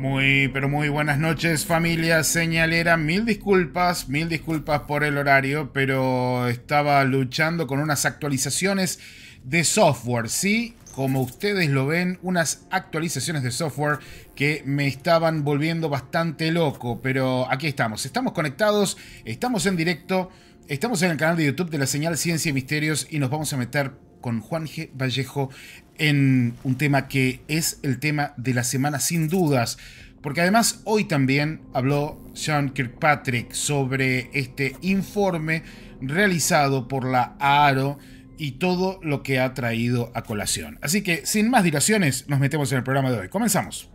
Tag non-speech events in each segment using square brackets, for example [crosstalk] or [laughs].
Muy, pero muy buenas noches familia señalera. Mil disculpas, mil disculpas por el horario, pero estaba luchando con unas actualizaciones de software, ¿sí? Como ustedes lo ven, unas actualizaciones de software que me estaban volviendo bastante loco, pero aquí estamos, estamos conectados, estamos en directo, estamos en el canal de YouTube de la señal Ciencia y Misterios y nos vamos a meter con Juan G. Vallejo en un tema que es el tema de la semana sin dudas. Porque además hoy también habló Sean Kirkpatrick sobre este informe realizado por la ARO y todo lo que ha traído a colación. Así que sin más dilaciones, nos metemos en el programa de hoy. Comenzamos.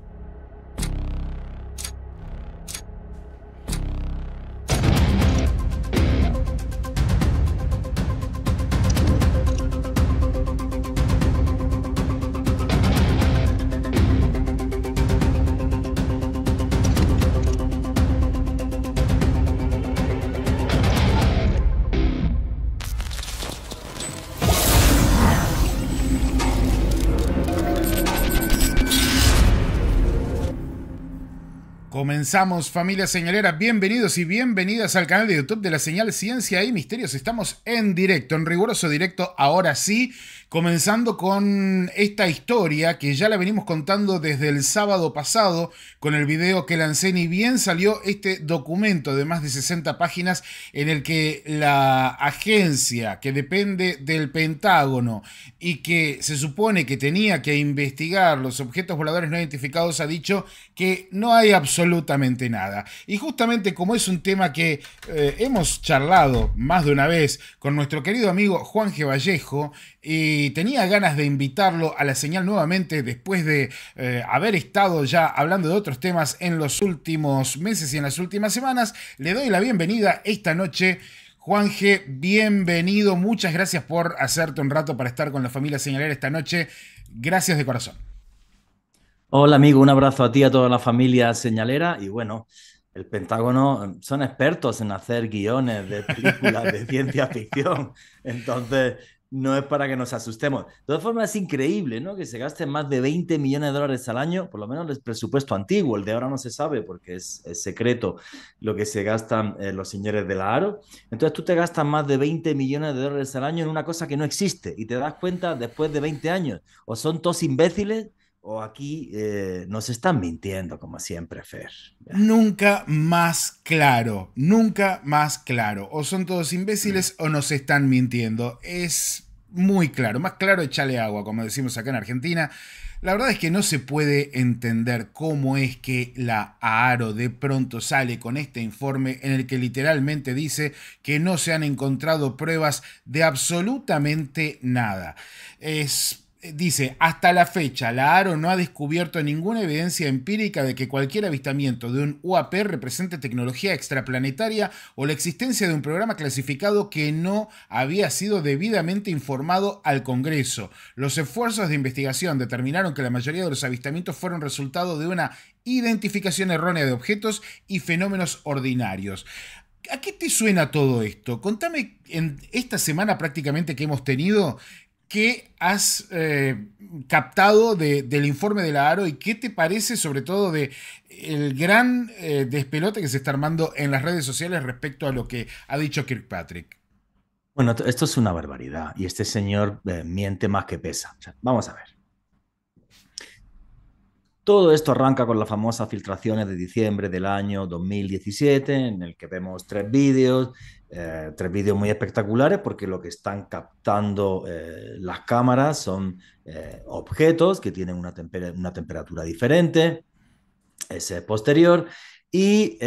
comenzamos, familia señalera. Bienvenidos y bienvenidas al canal de YouTube de la señal Ciencia y Misterios. Estamos en directo, en riguroso directo, ahora sí comenzando con esta historia que ya la venimos contando desde el sábado pasado con el video que lancé ni bien salió este documento de más de 60 páginas en el que la agencia que depende del Pentágono y que se supone que tenía que investigar los objetos voladores no identificados ha dicho que no hay absolutamente nada. Y justamente como es un tema que eh, hemos charlado más de una vez con nuestro querido amigo Juan G. Vallejo, y tenía ganas de invitarlo a la señal nuevamente después de eh, haber estado ya hablando de otros temas en los últimos meses y en las últimas semanas. Le doy la bienvenida esta noche. Juan G. bienvenido. Muchas gracias por hacerte un rato para estar con la familia señalera esta noche. Gracias de corazón. Hola amigo, un abrazo a ti, a toda la familia señalera y bueno, el Pentágono son expertos en hacer guiones de películas de ciencia ficción. [laughs] Entonces, no es para que nos asustemos. De todas formas, es increíble ¿no? que se gasten más de 20 millones de dólares al año, por lo menos el presupuesto antiguo, el de ahora no se sabe porque es, secreto lo que se gastan eh, los señores de la ARO. Entonces tú te gastas más de 20 millones de dólares al año en una cosa que no existe y te das cuenta después de 20 años. O son todos imbéciles o aquí eh, nos están mintiendo, como siempre, Fer. Nunca más claro, nunca más claro. O son todos imbéciles mm. o nos están mintiendo. Es muy claro, más claro echale agua, como decimos acá en Argentina. La verdad es que no se puede entender cómo es que la AARO de pronto sale con este informe en el que literalmente dice que no se han encontrado pruebas de absolutamente nada. Es eh, dice, hasta la fecha, la ARO no ha descubierto ninguna evidencia empírica de que cualquier avistamiento de un UAP represente tecnología extraplanetaria o la existencia de un programa clasificado que no había sido debidamente informado al Congreso. Los esfuerzos de investigación determinaron que la mayoría de los avistamientos fueron resultado de una identificación errónea de objetos y fenómenos ordinarios. ¿A qué te suena todo esto? Contame en esta semana prácticamente que hemos tenido ¿Qué has eh, captado del informe de la ARO y qué te parece sobre todo de el gran eh, despelote que se está armando en las redes sociales respecto a lo que ha dicho Kirkpatrick. Bueno, esto es una barbaridad y este señor eh, miente más que pesa. vamos a ver. Todo esto arranca con las famosas filtraciones de diciembre del año 2017, en el que vemos tres vídeos, eh, tres vídeos muy espectaculares porque lo que están captando eh, las cámaras son eh, objetos que tienen una, temperatura diferente, ese posterior. Y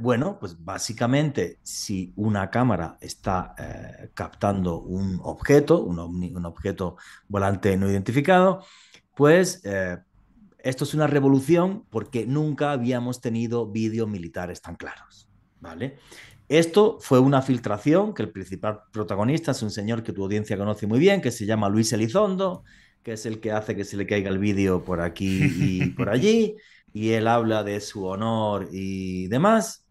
bueno, pues básicamente si una cámara está captando un objeto, un, objeto volante no identificado, pues esto es una revolución porque nunca habíamos tenido vídeos militares tan claros, ¿vale? Esto fue una filtración que el principal protagonista es un señor que tu audiencia conoce muy bien, que se llama Luis Elizondo, que es el que hace que se le caiga el vídeo por aquí y por [laughs] allí, y él habla de su honor y demás,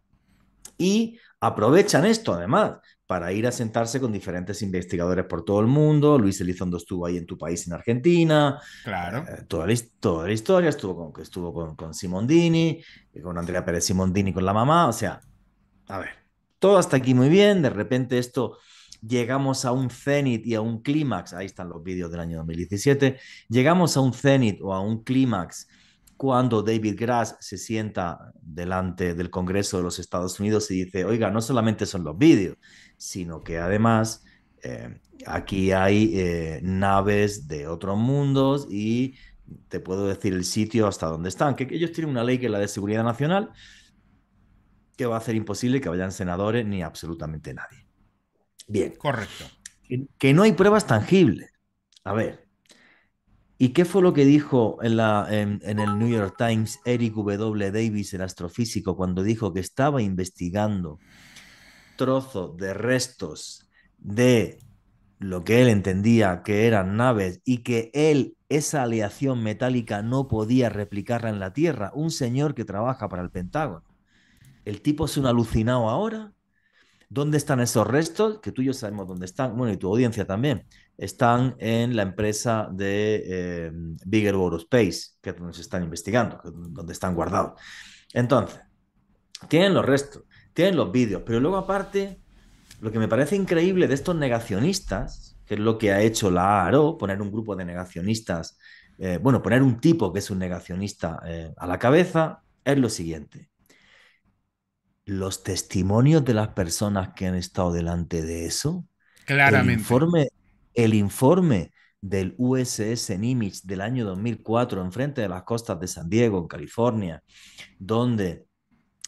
y aprovechan esto además, para ir a sentarse con diferentes investigadores por todo el mundo. Luis Elizondo estuvo ahí en tu país, en Argentina. Claro. Eh, toda, la, la, historia, estuvo con, estuvo con, Simondini, eh, con Andrea Pérez Simondini, con la mamá. O sea, a ver, todo hasta aquí muy bien. De repente esto llegamos a un cenit y a un clímax. Ahí están los vídeos del año 2017. Llegamos a un cenit o a un clímax cuando David Grass se sienta delante del Congreso de los Estados Unidos y dice, oiga, no solamente son los vídeos, sino que además eh, aquí hay eh, naves de otros mundos y te puedo decir el sitio hasta donde están, que ellos tienen una ley que es la de seguridad nacional, que va a hacer imposible que vayan senadores ni absolutamente nadie. Bien. Correcto. Que, no hay pruebas tangibles. A ver. ¿Y qué fue lo que dijo en, en el New York Times Eric W. Davis, el astrofísico, cuando dijo que estaba investigando trozo de restos de lo que él entendía que eran naves y que él, esa aleación metálica, no podía replicarla en la Tierra. Un señor que trabaja para el Pentágono. El tipo es un alucinado ahora. ¿Dónde están esos restos? Que tú y yo sabemos dónde están, bueno, y tu audiencia también. Están en la empresa de eh, Bigger World Space, que nos están investigando, donde están guardados. Entonces, tienen los restos tienen los vídeos, pero luego aparte, lo que me parece increíble de estos negacionistas, que es lo que ha hecho la ARO, poner un grupo de negacionistas, eh, bueno, poner un tipo que es un negacionista eh, a la cabeza, es lo siguiente. Los testimonios de las personas que han estado delante de eso, Claramente. El informe, el informe del USS Nimitz del año 2004 enfrente de las costas de San Diego, en California, donde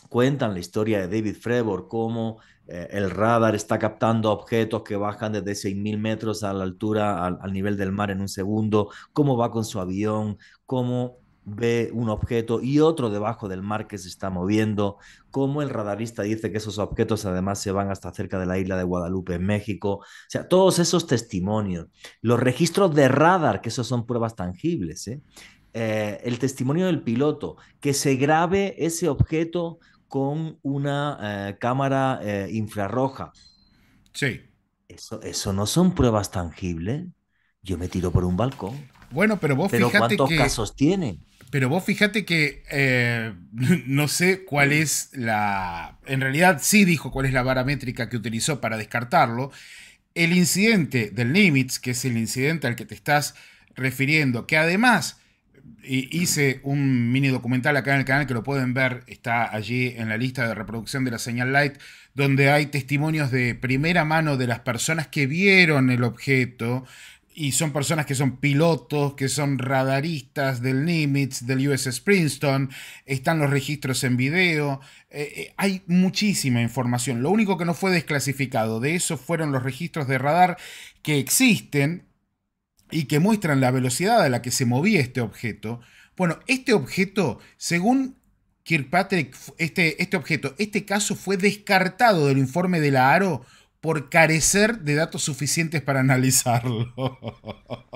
cuentan la historia de David Frevor, cómo eh, el radar está captando objetos que bajan desde 6.000 metros a la altura, al, nivel del mar en un segundo, cómo va con su avión, cómo ve un objeto y otro debajo del mar que se está moviendo, cómo el radarista dice que esos objetos además se van hasta cerca de la isla de Guadalupe en México, o sea, todos esos testimonios, los registros de radar, que esos son pruebas tangibles, ¿eh? Eh, el testimonio del piloto, que se grabe ese objeto con una eh, cámara eh, infrarroja. Sí. Eso, eso no son pruebas tangibles. Yo me tiro por un balcón. Bueno, pero vos pero fíjate ¿cuántos casos tiene? Pero vos fíjate que eh, [laughs] no sé cuál es la. En realidad sí dijo cuál es la vara métrica que utilizó para descartarlo. El incidente del Nimitz, que es el incidente al que te estás refiriendo, que además hice un mini documental acá en el canal que lo pueden ver, está allí en la lista de reproducción de la señal light, donde hay testimonios de primera mano de las personas que vieron el objeto. Y son personas que son pilotos, que son radaristas del Nimitz, del USS Princeton, están los registros en video, eh, eh, hay muchísima información. Lo único que no fue desclasificado de eso fueron los registros de radar que existen, y que muestran la velocidad a la que se movía este objeto. Bueno, este objeto, según Kirkpatrick, este, este objeto, este caso fue descartado del informe de la ARO por carecer de datos suficientes para analizarlo.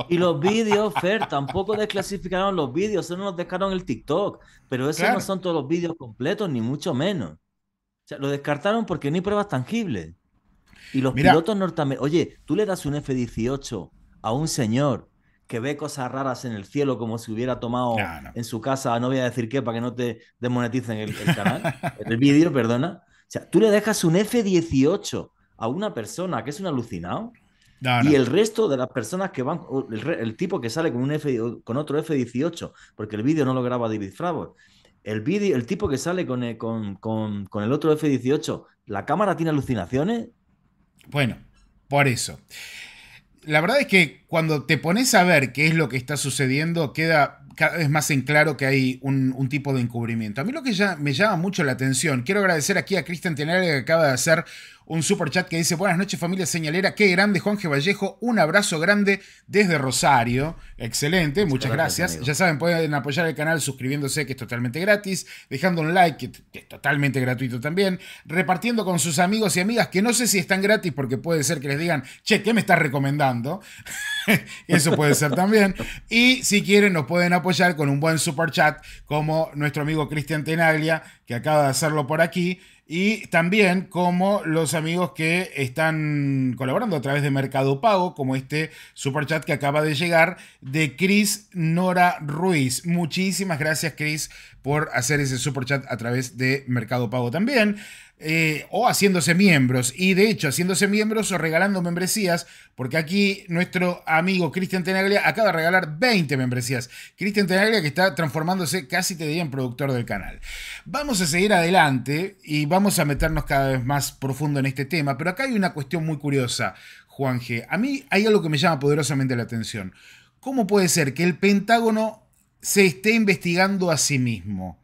Y los [laughs] vídeos, Fer, tampoco desclasificaron los vídeos, solo nos dejaron el TikTok, pero esos no son todos los vídeos completos, ni mucho menos. O sea, lo descartaron porque no hay pruebas tangibles. Y los pilotos norteamericanos, oye, tú le das un F-18 a un señor que ve cosas raras en el cielo como si hubiera tomado ah, en su casa, no voy a decir qué, para que no te desmoneticen el, canal, [laughs] el vídeo, perdona. O sea, tú le dejas un F18 a una persona que es un alucinado y el resto de las personas que van, el, tipo que sale con, un F, con otro F18, porque el vídeo no lo graba David Fravor, el, el tipo que sale con eh, el otro F18, ¿la cámara tiene alucinaciones? Bueno, por eso la verdad es que cuando te pones a ver qué es lo que está sucediendo, queda cada vez más en claro que hay un, tipo de encubrimiento. A mí lo que ya me llama mucho la atención, quiero agradecer aquí a Cristian Tenere que acaba de hacer un super chat que dice: Buenas noches, familia señalera, qué grande, Juanje Vallejo, un abrazo grande desde Rosario. Excelente, muchas, gracias. ya saben, pueden apoyar el canal suscribiéndose, que es totalmente gratis, dejando un like, que es totalmente gratuito también, repartiendo con sus amigos y amigas, que no sé si están gratis, porque puede ser que les digan, che, ¿qué me estás recomendando? [laughs] Eso puede ser también. Y si quieren, nos pueden apoyar con un buen super chat, como nuestro amigo Cristian Tenaglia, que acaba de hacerlo por aquí. Y también como los amigos que están colaborando a través de Mercado Pago, como este super chat que acaba de llegar de Chris Nora Ruiz. Muchísimas gracias, Chris por hacer ese super chat a través de Mercado Pago también. Eh, o haciéndose miembros. Y de hecho, haciéndose miembros o regalando membresías, porque aquí nuestro amigo Cristian Tenaglia acaba de regalar 20 membresías. Cristian Tenaglia que está transformándose casi te diría en productor del canal. Vamos a seguir adelante y vamos a meternos cada vez más profundo en este tema, pero acá hay una cuestión muy curiosa, Juan G. A mí hay algo que me llama poderosamente la atención. ¿Cómo puede ser que el Pentágono se esté investigando a sí mismo?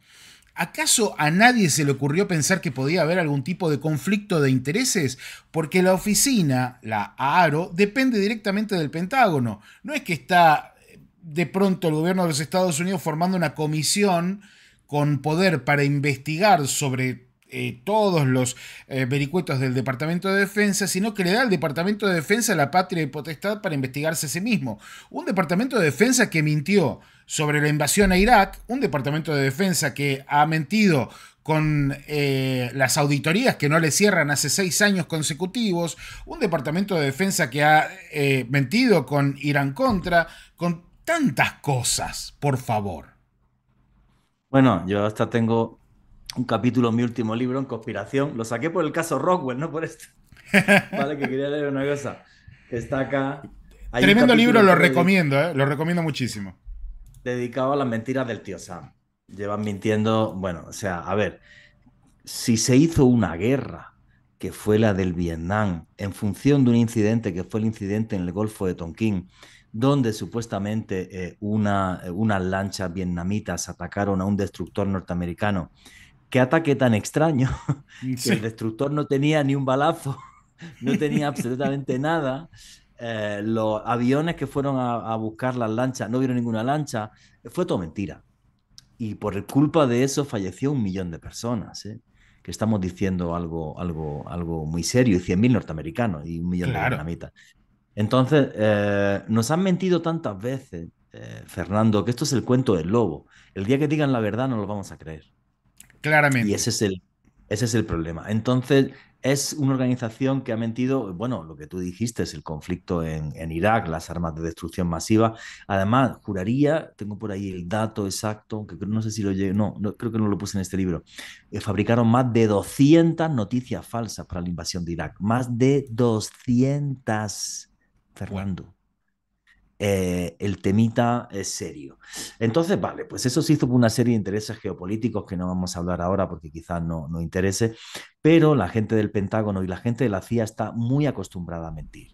¿Acaso a nadie se le ocurrió pensar que podía haber algún tipo de conflicto de intereses? Porque la oficina, la ARO, depende directamente del Pentágono. No es que está eh, de pronto el gobierno de los Estados Unidos formando una comisión con poder para investigar sobre eh, todos los eh, vericuetos del Departamento de Defensa, sino que le da al Departamento de Defensa la patria y potestad para investigarse a sí mismo. Un Departamento de Defensa que mintió, sobre la invasión a Irak, un departamento de defensa que ha mentido con eh, las auditorías que no le cierran hace seis años consecutivos, un departamento de defensa que ha eh, mentido con Irán contra, con tantas cosas, por favor. Bueno, yo hasta tengo un capítulo, en mi último libro, en conspiración. Lo saqué por el caso Rockwell, no por esto. [laughs] vale, que quería leer una cosa. Está acá. Tremendo libro, lo recomiendo, eh, lo recomiendo muchísimo dedicado a las mentiras del tío Sam. Llevan mintiendo, bueno, o sea, a ver, si se hizo una guerra, que fue la del Vietnam, en función de un incidente que fue el incidente en el Golfo de Tonkin, donde supuestamente eh, una, eh, unas lanchas vietnamitas atacaron a un destructor norteamericano. Qué ataque tan extraño, [laughs] que el destructor no tenía ni un balazo, [laughs] no tenía [laughs] absolutamente nada. Eh, los aviones que fueron a, buscar las lanchas, no vieron ninguna lancha, fue todo mentira. Y por culpa de eso falleció un millón de personas, ¿eh? que estamos diciendo algo, algo, algo muy serio, y 100.000 norteamericanos y un millón de vietnamitas. Entonces, eh, nos han mentido tantas veces, Fernando, que esto es el cuento del lobo. El día que digan la verdad no lo vamos a creer. Claramente. Y ese es el, ese es el problema. Entonces, es una organización que ha mentido, bueno, lo que tú dijiste es el conflicto en, Irak, las armas de destrucción masiva. Además, juraría, tengo por ahí el dato exacto, que no sé si lo llevo, no, creo que no lo puse en este libro, eh, fabricaron más de 200 noticias falsas para la invasión de Irak. Más de 200, Fernando. Eh, el temita es serio. Entonces, vale, pues eso se hizo por una serie de intereses geopolíticos que no vamos a hablar ahora porque quizás no, no interese, pero la gente del Pentágono y la gente de la CIA está muy acostumbrada a mentir.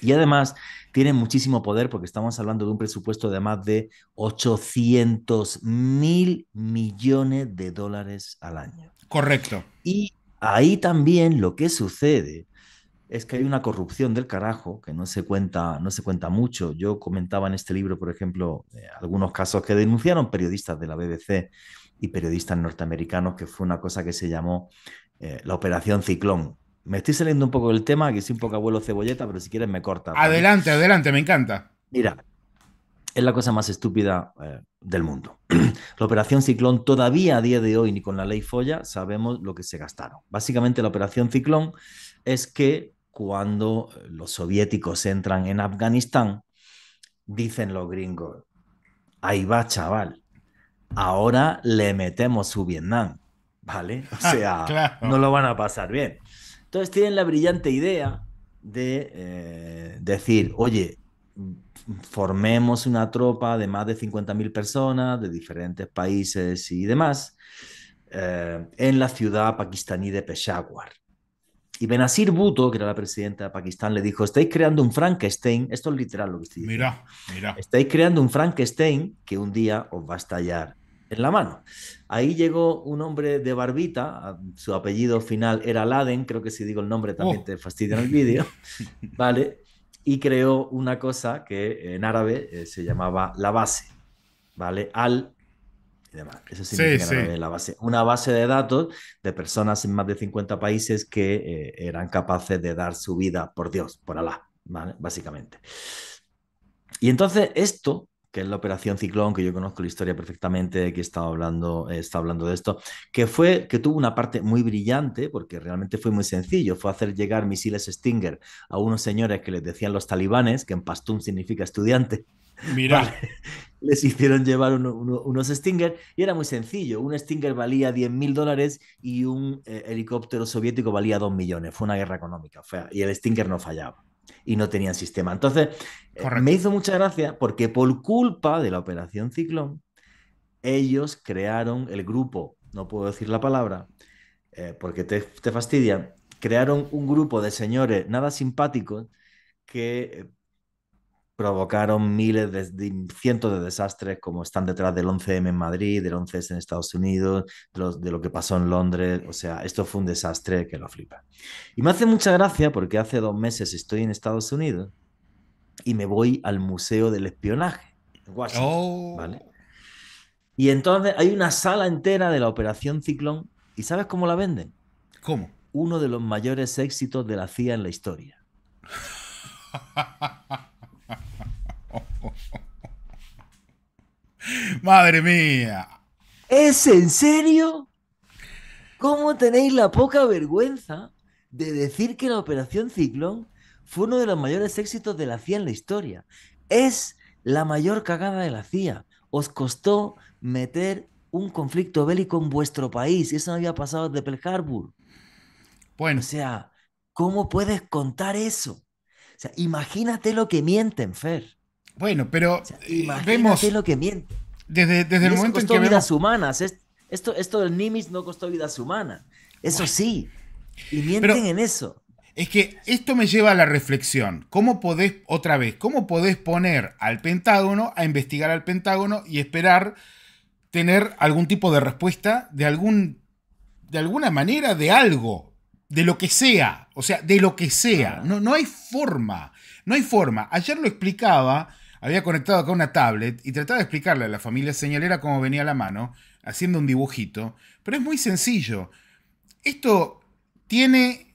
Y además tienen muchísimo poder porque estamos hablando de un presupuesto de más de 800 mil millones de dólares al año. Correcto. Y ahí también lo que sucede es que hay una corrupción del carajo que no se cuenta, no se cuenta mucho. Yo comentaba en este libro, por ejemplo, eh, algunos casos que denunciaron periodistas de la BBC y periodistas norteamericanos, que fue una cosa que se llamó eh, la Operación Ciclón. Me estoy saliendo un poco del tema, que soy un poco abuelo cebolleta, pero si quieres me corta. Adelante, adelante, me encanta. Mira, es la cosa más estúpida eh, del mundo. [clears throat] la operación Ciclón todavía a día de hoy, ni con la ley Folla, sabemos lo que se gastaron. Básicamente la operación Ciclón es que cuando los soviéticos entran en Afganistán, dicen los gringos, ahí va chaval, ahora le metemos su Vietnam, ¿vale? [laughs] O sea, no lo van a pasar bien. Entonces tienen la brillante idea de eh, decir, oye, formemos una tropa de más de 50.000 personas de diferentes países y demás eh, en la ciudad pakistaní de Peshawar. Y Benazir Bhutto, que era la presidenta de Pakistán, le dijo, estáis creando un Frankenstein, esto es literal lo que estoy diciendo. Mira, mira. Estáis creando un Frankenstein que un día os va a estallar en la mano. Ahí llegó un hombre de barbita, ah, su apellido final era Laden, creo que si digo el nombre también oh. te fastidian en el vídeo, [laughs] ¿vale? Y creó una cosa que en árabe eh, se llamaba la base, ¿vale? Al de Eso significa La base, una base de datos de personas en más de 50 países que eh, eran capaces de dar su vida por Dios, por Alá, básicamente. Y entonces esto que es la Operación Ciclón, que yo conozco la historia perfectamente, que estaba hablando, está hablando de esto, que fue, que tuvo una parte muy brillante, porque realmente fue muy sencillo, fue hacer llegar misiles Stinger a unos señores que les decían los talibanes, que en pastún significa estudiante. Mira. [laughs] Les hicieron llevar unos Stinger y era muy sencillo. Un Stinger valía 10 mil dólares y un eh, helicóptero soviético valía 2 millones. Fue una guerra económica y el Stinger no fallaba y no tenían sistema. Entonces, eh, me hizo mucha gracia porque por culpa de la operación Ciclón, ellos crearon el grupo, no puedo decir la palabra, eh, porque te, te fastidia, crearon un grupo de señores nada simpáticos que eh, provocaron miles de, cientos de desastres como están detrás del 11M en Madrid, del 11S en Estados Unidos, de lo, de lo que pasó en Londres. O sea, esto fue un desastre que lo flipa. Y me hace mucha gracia porque hace dos meses estoy en Estados Unidos y me voy al Museo del Espionaje en Washington. Oh. ¿vale? Y entonces hay una sala entera de la Operación Ciclón y ¿sabes cómo la venden? ¿Cómo? Uno de los mayores éxitos de la CIA en la historia. [laughs] Madre mía. ¿Es en serio? ¿Cómo tenéis la poca vergüenza de decir que la Operación Ciclón fue uno de los mayores éxitos de la CIA en la historia? Es la mayor cagada de la CIA. Os costó meter un conflicto bélico en vuestro país. y Eso no había pasado desde Pearl Harbor. Bueno. O sea, ¿cómo puedes contar eso? O sea, imagínate lo que mienten, Fer. Bueno, pero eh, imagínate lo que mienten. Desde, desde el momento costó en que vidas humanas. Esto, esto del Nimitz no costó vidas humanas. Eso sí. Y mienten en eso. Es que esto me lleva a la reflexión. ¿Cómo podés, otra vez, cómo podés poner al Pentágono a investigar al Pentágono y esperar tener algún tipo de respuesta de algún. de alguna manera, de algo. De lo que sea. O sea, de lo que sea. No, no hay forma. No hay forma. Ayer lo explicaba había conectado acá una tablet y trataba de explicarle a la familia señalera cómo venía la mano, haciendo un dibujito, pero es muy sencillo. Esto tiene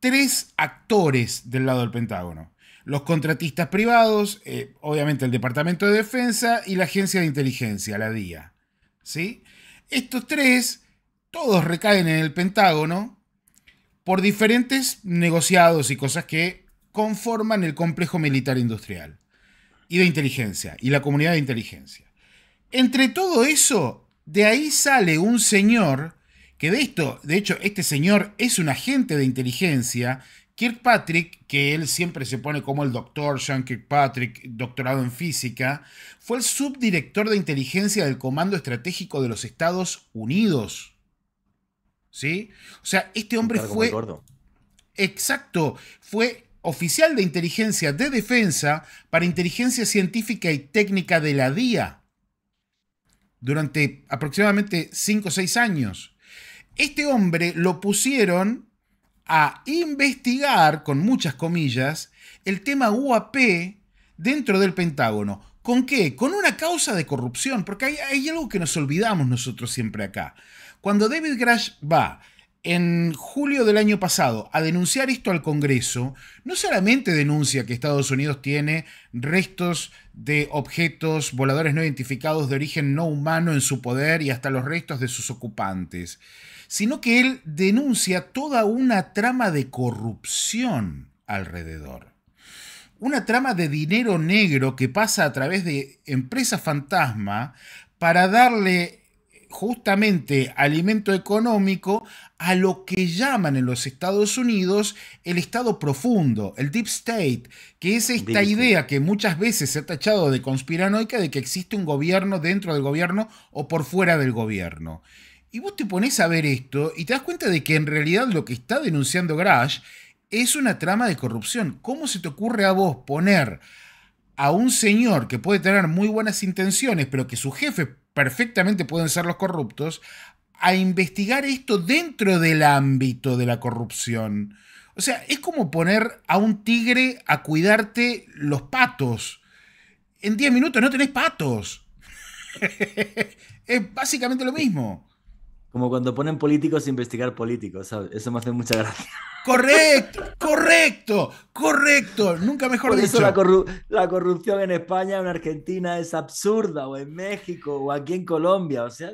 tres actores del lado del Pentágono. Los contratistas privados, eh, obviamente el Departamento de Defensa y la Agencia de Inteligencia, la DIA. ¿Sí? Estos tres, todos recaen en el Pentágono por diferentes negociados y cosas que conforman el complejo militar industrial y de inteligencia, y la comunidad de inteligencia. Entre todo eso, de ahí sale un señor, que de esto, de hecho, este señor es un agente de inteligencia, Kirkpatrick, que él siempre se pone como el doctor John Kirkpatrick, doctorado en física, fue el subdirector de inteligencia del Comando Estratégico de los Estados Unidos. ¿Sí? O sea, este hombre fue... Exacto, fue oficial de inteligencia de defensa para inteligencia científica y técnica de la DIA durante aproximadamente 5 o 6 años. Este hombre lo pusieron a investigar, con muchas comillas, el tema UAP dentro del Pentágono. ¿Con qué? Con una causa de corrupción, porque hay, algo que nos olvidamos nosotros siempre acá. Cuando David Grash va en julio del año pasado a denunciar esto al Congreso, no solamente denuncia que Estados Unidos tiene restos de objetos voladores no identificados de origen no humano en su poder y hasta los restos de sus ocupantes, sino que él denuncia toda una trama de corrupción alrededor. Una trama de dinero negro que pasa a través de empresas fantasma para darle justamente alimento económico a lo que llaman en los Estados Unidos el Estado profundo, el Deep State, que es esta idea que muchas veces se ha tachado de conspiranoica de que existe un gobierno dentro del gobierno o por fuera del gobierno. Y vos te pones a ver esto y te das cuenta de que en realidad lo que está denunciando Grash es una trama de corrupción. ¿Cómo se te ocurre a vos poner a un señor que puede tener muy buenas intenciones, pero que su jefe perfectamente pueden ser los corruptos, a investigar esto dentro del ámbito de la corrupción. O sea, es como poner a un tigre a cuidarte los patos. En 10 minutos no tenés patos. [laughs] es básicamente lo mismo. Como cuando ponen políticos investigar políticos, ¿sabes? Eso me hace mucha gracia. Correcto, correcto, correcto. Nunca mejor Por dicho. Eso la, corrupción en España, o en Argentina es absurda, o en México, o aquí en Colombia. O sea,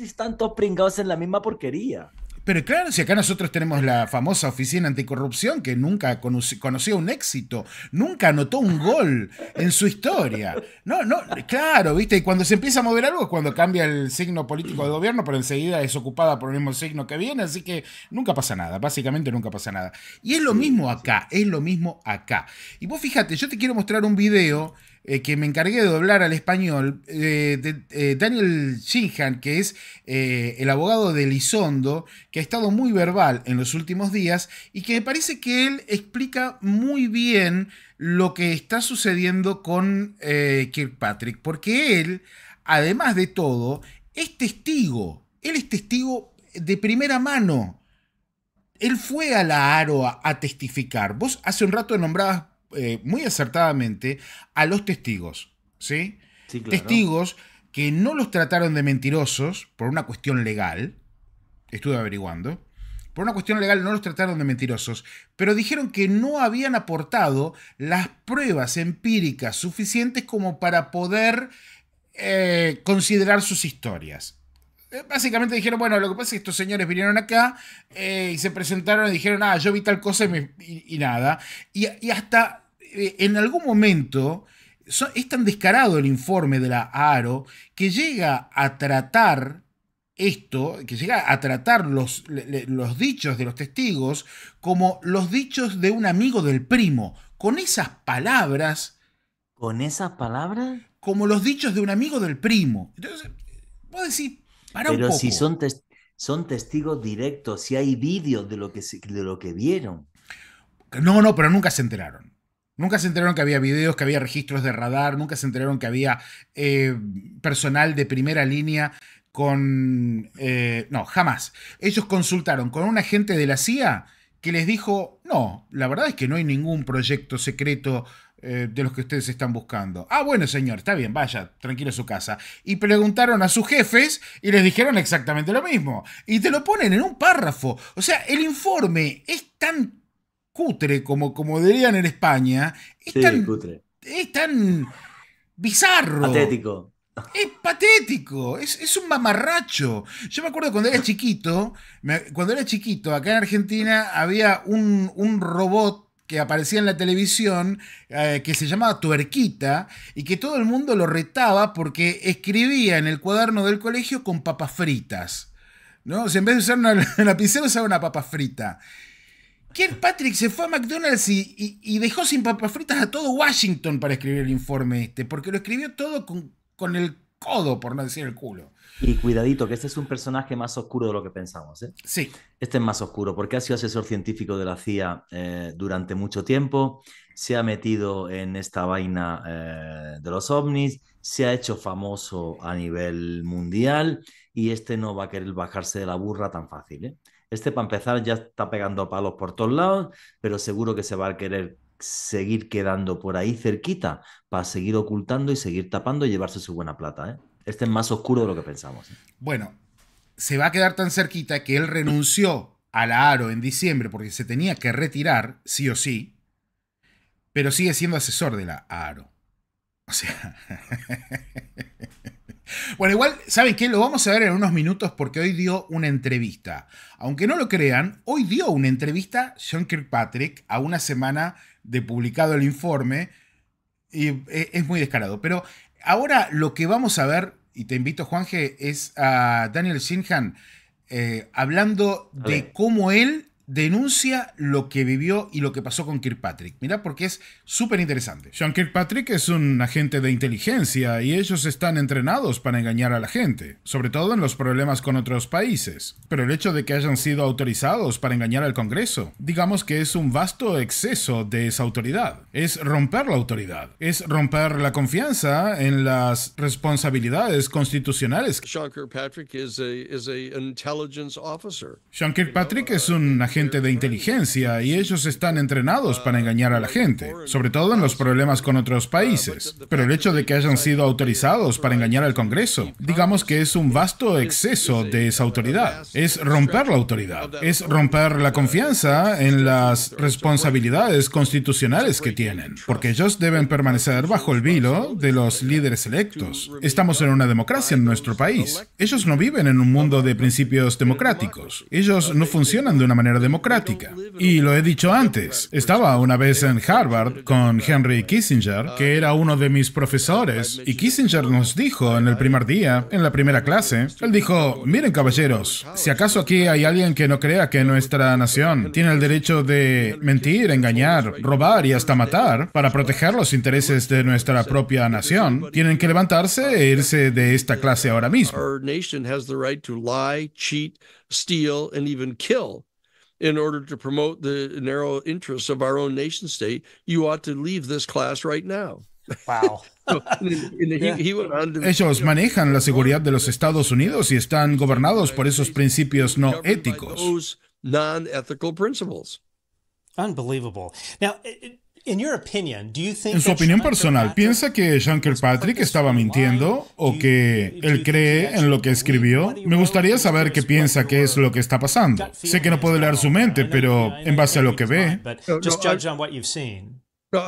están todos pringados en la misma porquería. Pero claro, si acá nosotros tenemos la famosa oficina anticorrupción que nunca conoció un éxito, nunca anotó un gol en su historia. No, no, claro, ¿viste? Y cuando se empieza a mover algo es cuando cambia el signo político de gobierno, pero enseguida es ocupada por el mismo signo que viene, así que nunca pasa nada, básicamente nunca pasa nada. Y es lo mismo acá, es lo mismo acá. Y vos fíjate, yo te quiero mostrar un video eh, que me encargué de doblar al español, eh, eh, Daniel Shinhan, que es el abogado de Lizondo, que ha estado muy verbal en los últimos días y que me parece que él explica muy bien lo que está sucediendo con Kirkpatrick, porque él, además de todo, es testigo, él es testigo de primera mano él fue a la AROA a testificar. Vos hace un rato nombrabas eh, muy acertadamente a los testigos, ¿sí? Testigos que no los trataron de mentirosos por una cuestión legal, estuve averiguando, por una cuestión legal no los trataron de mentirosos, pero dijeron que no habían aportado las pruebas empíricas suficientes como para poder eh, considerar sus historias. Eh, básicamente dijeron, bueno, lo que pasa es que estos señores vinieron acá y se presentaron y dijeron, ah, yo vi tal cosa y, nada. y, hasta eh, en algún momento es tan descarado el informe de la ARO que llega a tratar esto, que llega a tratar los, dichos de los testigos como los dichos de un amigo del primo, con esas palabras. ¿Con esas palabras? Como los dichos de un amigo del primo. Entonces, vos decir, para Pero un poco. si son, son testigos directos, si hay vídeos de, de lo que vieron. No, no, pero nunca se enteraron. Nunca se enteraron que había videos, que había registros de radar, nunca se enteraron que había eh, personal de primera línea con... Eh, no, jamás. Ellos consultaron con un agente de la CIA que les dijo, no, la verdad es que no hay ningún proyecto secreto eh, de los que ustedes están buscando. Ah, bueno, señor, está bien, vaya, tranquilo a su casa. Y preguntaron a sus jefes y les dijeron exactamente lo mismo. Y te lo ponen en un párrafo. O sea, el informe es tan como, como dirían en España, es tan. bizarro. Patético. Es patético, es, un mamarracho. Yo me acuerdo cuando era chiquito, cuando era chiquito, acá en Argentina había un, robot que aparecía en la televisión eh, que se llamaba Tuerquita y que todo el mundo lo retaba porque escribía en el cuaderno del colegio con papas fritas. ¿no? en vez de usar una, [laughs] pincel... usaba una papa frita. Patrick, se fue a McDonald's y, dejó sin papas fritas a todo Washington para escribir el informe este, porque lo escribió todo con, el codo, por no decir el culo. Y cuidadito, que este es un personaje más oscuro de lo que pensamos. ¿eh? Sí. Este es más oscuro, porque ha sido asesor científico de la CIA eh, durante mucho tiempo, se ha metido en esta vaina eh, de los ovnis, se ha hecho famoso a nivel mundial y este no va a querer bajarse de la burra tan fácil. ¿eh? Este, para empezar, ya está pegando palos por todos lados, pero seguro que se va a querer seguir quedando por ahí cerquita para seguir ocultando y seguir tapando y llevarse su buena plata. ¿eh? Este es más oscuro de lo que pensamos. ¿eh? Bueno, se va a quedar tan cerquita que él renunció a la Aro en diciembre porque se tenía que retirar, sí o sí, pero sigue siendo asesor de la Aro. O sea, [laughs] Bueno, igual, ¿saben qué? Lo vamos a ver en unos minutos porque hoy dio una entrevista. Aunque no lo crean, hoy dio una entrevista John Kirkpatrick a una semana de publicado el informe. Y eh, es muy descarado. Pero ahora lo que vamos a ver, y te invito, Juanje, es a Daniel Sinhan eh, hablando de cómo él denuncia lo que vivió y lo que pasó con Kirkpatrick. Mira, porque es súper interesante. Sean Kirkpatrick es un agente de inteligencia y ellos están entrenados para engañar a la gente, sobre todo en los problemas con otros países. Pero el hecho de que hayan sido autorizados para engañar al Congreso, digamos que es un vasto exceso de esa autoridad. Es romper la autoridad, es romper la confianza en las responsabilidades constitucionales. Sean Kirkpatrick, Sean Kirkpatrick es un agente de inteligencia y ellos están entrenados para engañar a la gente, sobre todo en los problemas con otros países. Pero el hecho de que hayan sido autorizados para engañar al Congreso, digamos que es un vasto exceso de esa autoridad. Es romper la autoridad, es romper la confianza en las responsabilidades constitucionales que tienen, porque ellos deben permanecer bajo el vilo de los líderes electos. Estamos en una democracia en nuestro país. Ellos no viven en un mundo de principios democráticos. Ellos no funcionan de una manera de democrática. Y lo he dicho antes, estaba una vez en Harvard con Henry Kissinger, que era uno de mis profesores, y Kissinger nos dijo en el primer día, en la primera clase, él dijo, miren caballeros, si acaso aquí hay alguien que no crea que nuestra nación tiene el derecho de mentir, engañar, robar y hasta matar para proteger los intereses de nuestra propia nación, tienen que levantarse e irse de esta clase ahora mismo. in order to promote the narrow interests of our own nation state, you ought to leave this class right now. Wow. [laughs] Ellos manejan la seguridad de los Estados Unidos y están gobernados por esos principios no éticos. Unbelievable. Now, En su opinión personal, ¿piensa que Shanker Kirkpatrick estaba mintiendo o que él cree en lo que escribió? Me gustaría saber qué piensa que es lo que está pasando. Sé que no puede leer su mente, pero en base a lo que ve. No,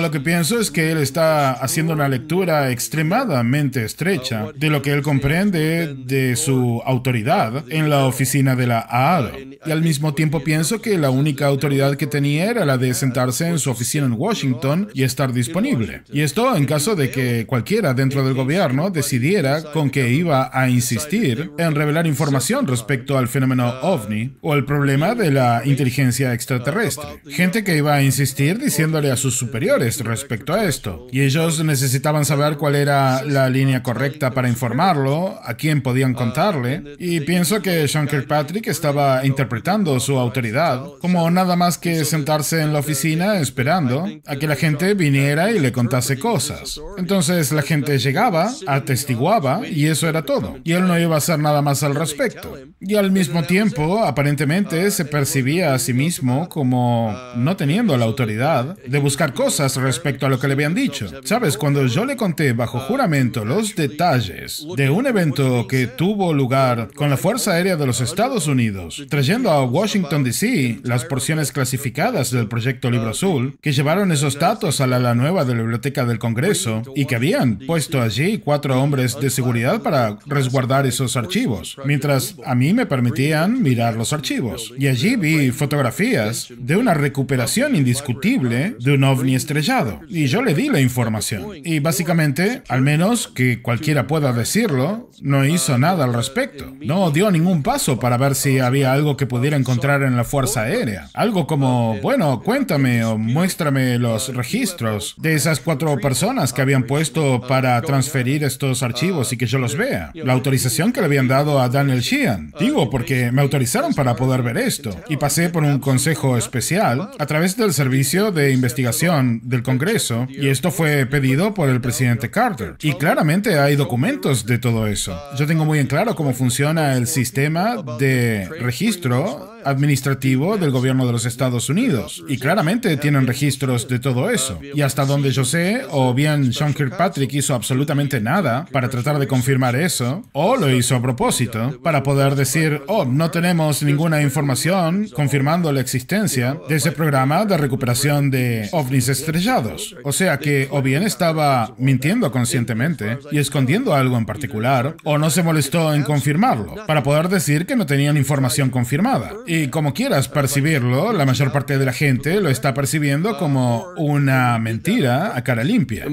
lo que pienso es que él está haciendo una lectura extremadamente estrecha uh, de lo que él comprende de su autoridad en la oficina de la AAD. Y al mismo tiempo pienso que la única autoridad que tenía era la de sentarse en su oficina en Washington y estar disponible. Y esto en caso de que cualquiera dentro del gobierno decidiera con que iba a insistir en revelar información respecto al fenómeno ovni o el problema de la inteligencia extraterrestre. Gente iba a insistir diciéndole a sus superiores respecto a esto, y ellos necesitaban saber cuál era la línea correcta para informarlo, a quién podían contarle, y pienso que Sean Kirkpatrick estaba interpretando su autoridad como nada más que sentarse en la oficina esperando a que la gente viniera y le contase cosas. Entonces la gente llegaba, atestiguaba, y eso era todo, y él no iba a hacer nada más al respecto. Y al mismo tiempo, aparentemente, se percibía a sí mismo como no teniendo la autoridad de buscar cosas respecto a lo que le habían dicho. Sabes, cuando yo le conté bajo juramento los detalles de un evento que tuvo lugar con la Fuerza Aérea de los Estados Unidos, trayendo a Washington, D.C. las porciones clasificadas del proyecto Libro Azul, que llevaron esos datos a la, nueva de la Biblioteca del Congreso y que habían puesto allí cuatro hombres de seguridad para resguardar esos archivos, mientras a mí me permitían mirar los archivos. Y allí vi fotografías de una recuperación indiscutible de un ovni estrellado. Y yo le di la información. Y básicamente, al menos que cualquiera pueda decirlo, no hizo nada al respecto. No dio ningún paso para ver si había algo que pudiera encontrar en la Fuerza Aérea. Algo como, bueno, cuéntame o muéstrame los registros de esas cuatro personas que habían puesto para transferir estos archivos y que yo los vea. La autorización que le habían dado a Daniel Sheehan. Digo, porque me autorizaron para poder ver esto. Y pasé por un consejo especial a través través del Servicio de Investigación del Congreso, y esto fue pedido por el presidente Carter. Y claramente hay documentos de todo eso. Yo tengo muy en claro cómo funciona el sistema de registro administrativo del gobierno de los Estados Unidos. Y claramente tienen registros de todo eso. Y hasta donde yo sé, o bien Sean Kirkpatrick hizo absolutamente nada para tratar de confirmar eso, o lo hizo a propósito, para poder decir, oh, no tenemos ninguna información confirmando la existencia de ese programa de recuperación de ovnis estrellados. O sea que o bien estaba mintiendo conscientemente y escondiendo algo en particular, o no se molestó en confirmarlo, para poder decir que no tenían información confirmada. Y y como quieras percibirlo, la mayor parte de la gente lo está percibiendo como una mentira a cara limpia.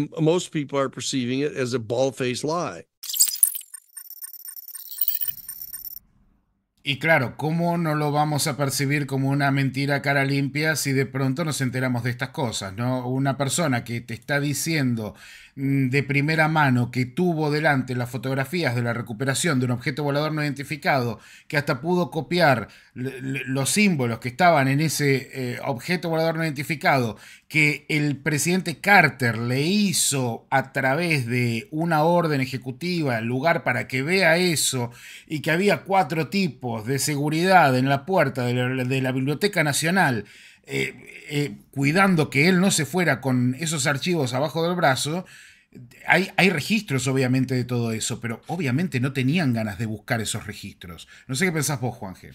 Y claro, ¿cómo no lo vamos a percibir como una mentira a cara limpia si de pronto nos enteramos de estas cosas, ¿no? Una persona que te está diciendo Mm, de primera mano que tuvo delante las fotografías de la recuperación de un objeto volador no identificado, que hasta pudo copiar los símbolos que estaban en ese eh, objeto volador no identificado, que el presidente Carter le hizo a través de una orden ejecutiva el lugar para que vea eso, y que había cuatro tipos de seguridad en la puerta de la, Biblioteca Nacional, eh, eh, cuidando que él no se fuera con esos archivos abajo del brazo, hay, registros, obviamente, de todo eso, pero obviamente no tenían ganas de buscar esos registros. No sé qué pensás vos, Juan G.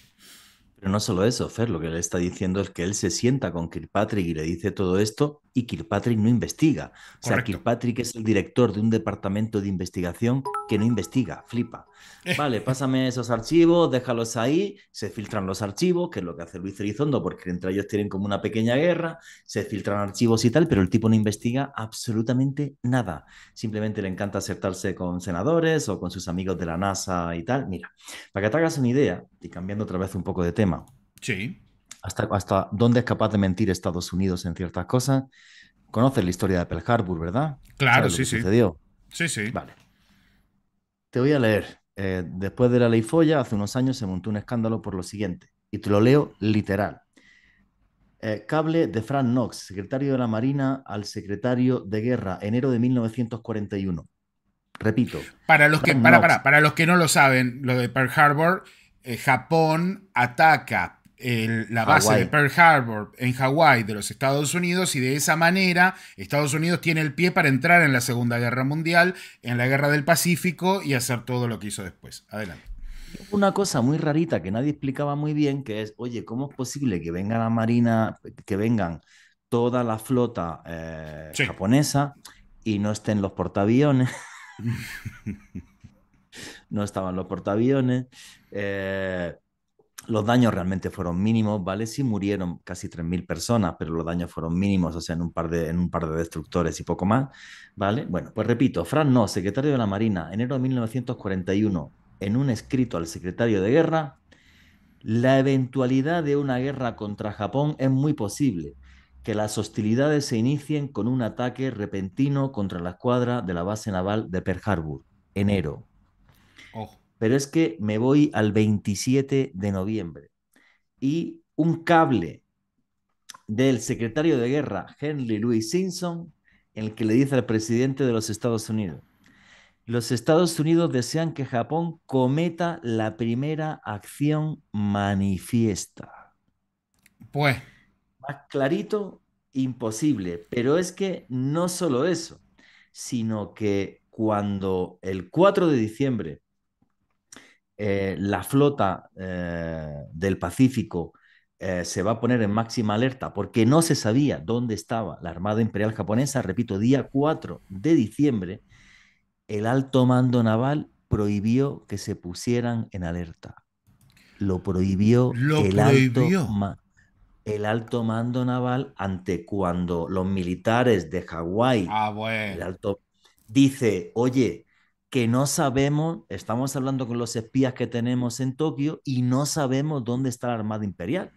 Pero no solo eso, Fer, lo que le está diciendo es que él se sienta con Kirkpatrick y le dice todo esto y Kirkpatrick no investiga. O sea, Kirkpatrick es el director de un departamento de investigación que no investiga, flipa. [laughs] Vale, pásame esos archivos, déjalos ahí, se filtran los archivos, que es lo que hace Luis Elizondo, porque entre ellos tienen como una pequeña guerra, se filtran archivos y tal, pero el tipo no investiga absolutamente nada. Simplemente le encanta acertarse con senadores o con sus amigos de la NASA y tal. Mira, para que te hagas una idea, y cambiando otra vez un poco de tema. Sí hasta, dónde es capaz de mentir Estados Unidos en ciertas cosas. Conoces la historia de Pearl Harbor, ¿verdad? Claro, sí, sí. Sucedió? Sí, sí. Vale. Te voy a leer. Eh, después de la ley Folla, hace unos años se montó un escándalo por lo siguiente, y te lo leo literal. Eh, cable de Frank Knox, secretario de la Marina al secretario de Guerra, enero de 1941. Repito. Para los, que, para, para, los que no lo saben, lo de Pearl Harbor, eh, Japón ataca la base de Pearl Harbor en Hawái de los Estados Unidos y de esa manera Estados Unidos tiene el pie para entrar en la Segunda Guerra Mundial, en la Guerra del Pacífico y hacer todo lo que hizo después. Adelante. Una cosa muy rarita que nadie explicaba muy bien, que es, oye, ¿cómo es posible que venga la Marina, que vengan toda la flota eh, japonesa y no estén los portaaviones? [laughs] [laughs] no estaban los portaaviones. Eh, los daños realmente fueron mínimos, ¿vale? Sí murieron casi 3.000 personas, pero los daños fueron mínimos, o sea, en un, par de, en un par de destructores y poco más, ¿vale? Bueno, pues repito, Fran No, secretario de la Marina, enero de 1941, en un escrito al secretario de Guerra, la eventualidad de una guerra contra Japón es muy posible, que las hostilidades se inicien con un ataque repentino contra la escuadra de la base naval de Pearl Harbor, enero. Ojo pero es que me voy al 27 de noviembre y un cable del secretario de guerra Henry Louis Simpson en el que le dice al presidente de los Estados Unidos, los Estados Unidos desean que Japón cometa la primera acción manifiesta. Pues. Más clarito, imposible. Pero es que no solo eso, sino que cuando el 4 de diciembre eh, la flota eh, del Pacífico eh, se va a poner en máxima alerta porque no se sabía dónde estaba la Armada Imperial Japonesa. Repito, día 4 de diciembre, el alto mando naval prohibió que se pusieran en alerta. Lo prohibió, el, Alto mando naval ante cuando los militares de Hawái, ah, el alto, dice, oye, que no sabemos, estamos hablando con los espías que tenemos en Tokio y no sabemos dónde está la Armada Imperial.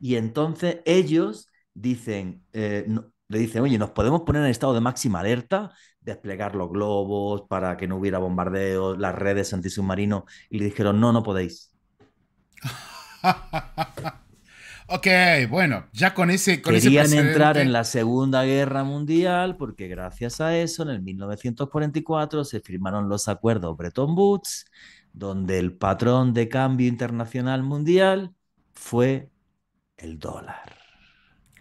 Y entonces ellos dicen, eh, le dicen, oye, nos podemos poner en estado de máxima alerta, desplegar los globos para que no hubiera bombardeos, las redes antisubmarinos, y le dijeron, no, no podéis. [laughs] Ok, bueno, ya con ese... Querían entrar en la Segunda Guerra Mundial porque gracias a eso en el 1944 se firmaron los acuerdos Bretton Woods, donde el patrón de cambio internacional mundial fue el dólar.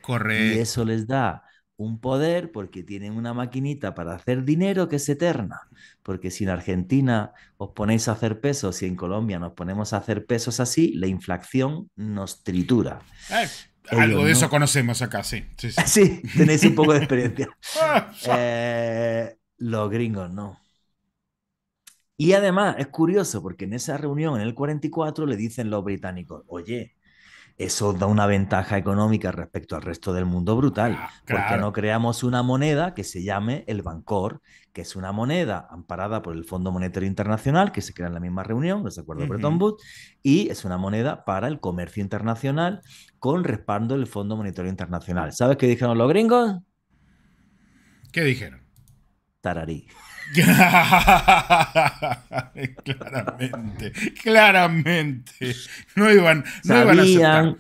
Correcto. Y eso les da un poder porque tienen una maquinita para hacer dinero que es eterna porque si en Argentina os ponéis a hacer pesos y en Colombia nos ponemos a hacer pesos así, la inflación nos tritura. Eh, algo de eso conocemos acá, sí. [laughs] Sí, tenéis un poco de experiencia. [laughs] Eh, los gringos no. Y además es curioso porque en esa reunión, en el 44, le dicen los británicos, oye, eso da una ventaja económica respecto al resto del mundo brutal, ah, porque no creamos una moneda que se llame el bancor, que es una moneda amparada por el Fondo Monetario Internacional, que se crea en la misma reunión, los acuerdos uh Bretton Woods, y es una moneda para el comercio internacional con respaldo del Fondo Monetario Internacional. ¿Sabes qué dijeron los gringos? ¿Qué dijeron? Tararí. [laughs] [laughs] claramente, claramente. No iban, iban a aceptar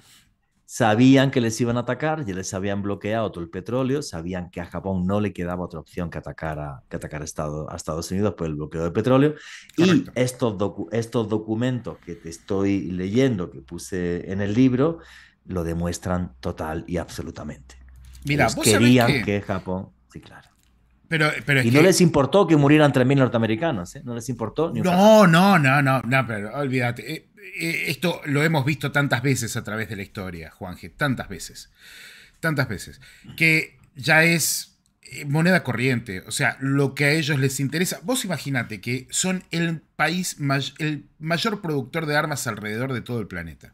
Sabían que les iban a atacar, ya les habían bloqueado todo el petróleo, sabían que a Japón no le quedaba otra opción que atacar a, que atacar Estado, a Estados Unidos por el bloqueo de petróleo. Y estos, estos documentos que te estoy leyendo, que puse en el libro, lo demuestran total y absolutamente. Mira, querían que... Japón, sí, claro. Pero, pero y no les importó que murieran 3.000 norteamericanos, ¿eh? No les importó. Ni no, no, no, no, no, pero olvídate. Eh, eh, esto lo hemos visto tantas veces a través de la historia, Juanje, tantas veces, tantas veces, que ya es eh, moneda corriente, o sea, lo que a ellos les interesa. Vos imaginate que son el país, el mayor productor de armas alrededor de todo el planeta.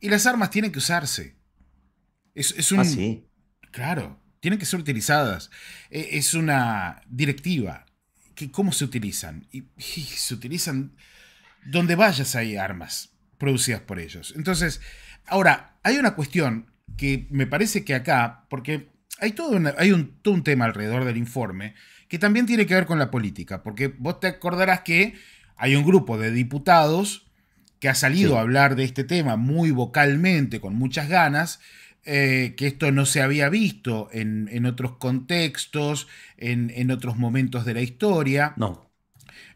Y las armas tienen que usarse. Es, un... ¿Ah, sí? Claro, tienen que ser utilizadas. Eh, es una directiva. ¿Cómo se utilizan? se utilizan donde vayas hay armas producidas por ellos. Entonces, ahora, hay una cuestión que me parece que acá, porque hay, todo, hay un, tema alrededor del informe que también tiene que ver con la política, porque vos te acordarás que hay un grupo de diputados que ha salido a hablar de este tema muy vocalmente, con muchas ganas, eh, que esto no se había visto en, otros contextos, en, en, otros momentos de la historia. No.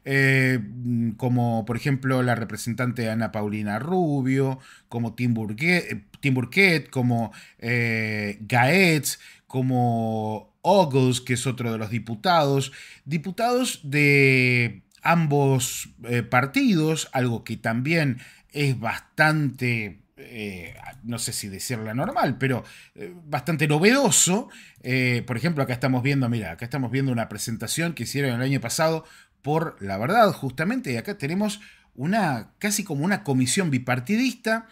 Eh, mm, como por ejemplo la representante Ana Paulina Rubio, como Tim Burguet, eh, como eh, Gaetz, como Ogles, que es otro de los diputados, diputados de ambos partidos, algo que también es bastante no sé si decirla normal, pero bastante novedoso. por ejemplo, acá estamos viendo, mira, acá estamos viendo una presentación que hicieron el año pasado por la verdad, justamente. acá tenemos una, casi como una comisión bipartidista.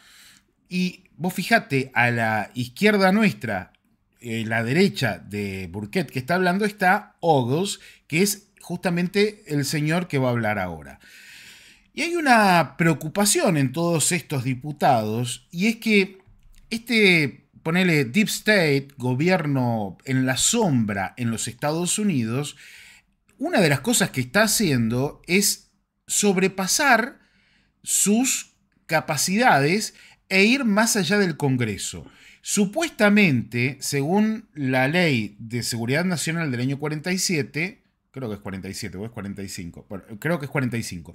Y vos fijate, a la izquierda nuestra, eh, la derecha de Burkett que está hablando, está Ogles, que es justamente el señor que va a hablar ahora. Y hay una preocupación en todos estos diputados, y es que este, ponele, Deep State, gobierno en la sombra en los Estados Unidos, una de las cosas que está haciendo es sobrepasar sus capacidades e ir más allá del Congreso. Supuestamente, según la ley de seguridad nacional del año 47, creo que es 47 o es 45, creo que es 45,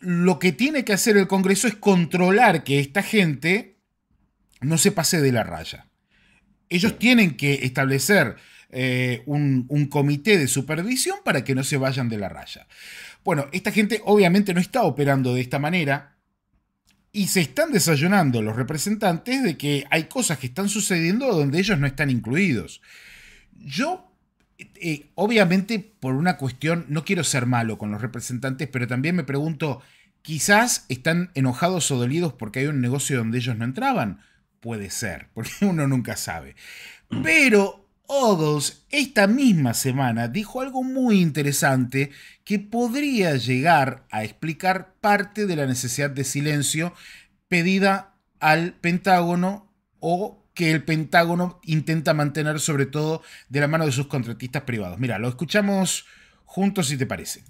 lo que tiene que hacer el Congreso es controlar que esta gente no se pase de la raya. Ellos tienen que establecer eh, un, comité de supervisión para que no se vayan de la raya. Bueno, esta gente obviamente no está operando de esta manera, y se están desayunando los representantes de que hay cosas que están sucediendo donde ellos no están incluidos. Yo, eh, obviamente, por una cuestión, no quiero ser malo con los representantes, pero también me pregunto, quizás están enojados o dolidos porque hay un negocio donde ellos no entraban. Puede ser, [laughs] porque uno nunca sabe. Pero Odos esta misma semana dijo algo muy interesante que podría llegar a explicar parte de la necesidad de silencio pedida al Pentágono o que el Pentágono intenta mantener sobre todo de la mano de sus contratistas privados. Mira, lo escuchamos juntos si te parece.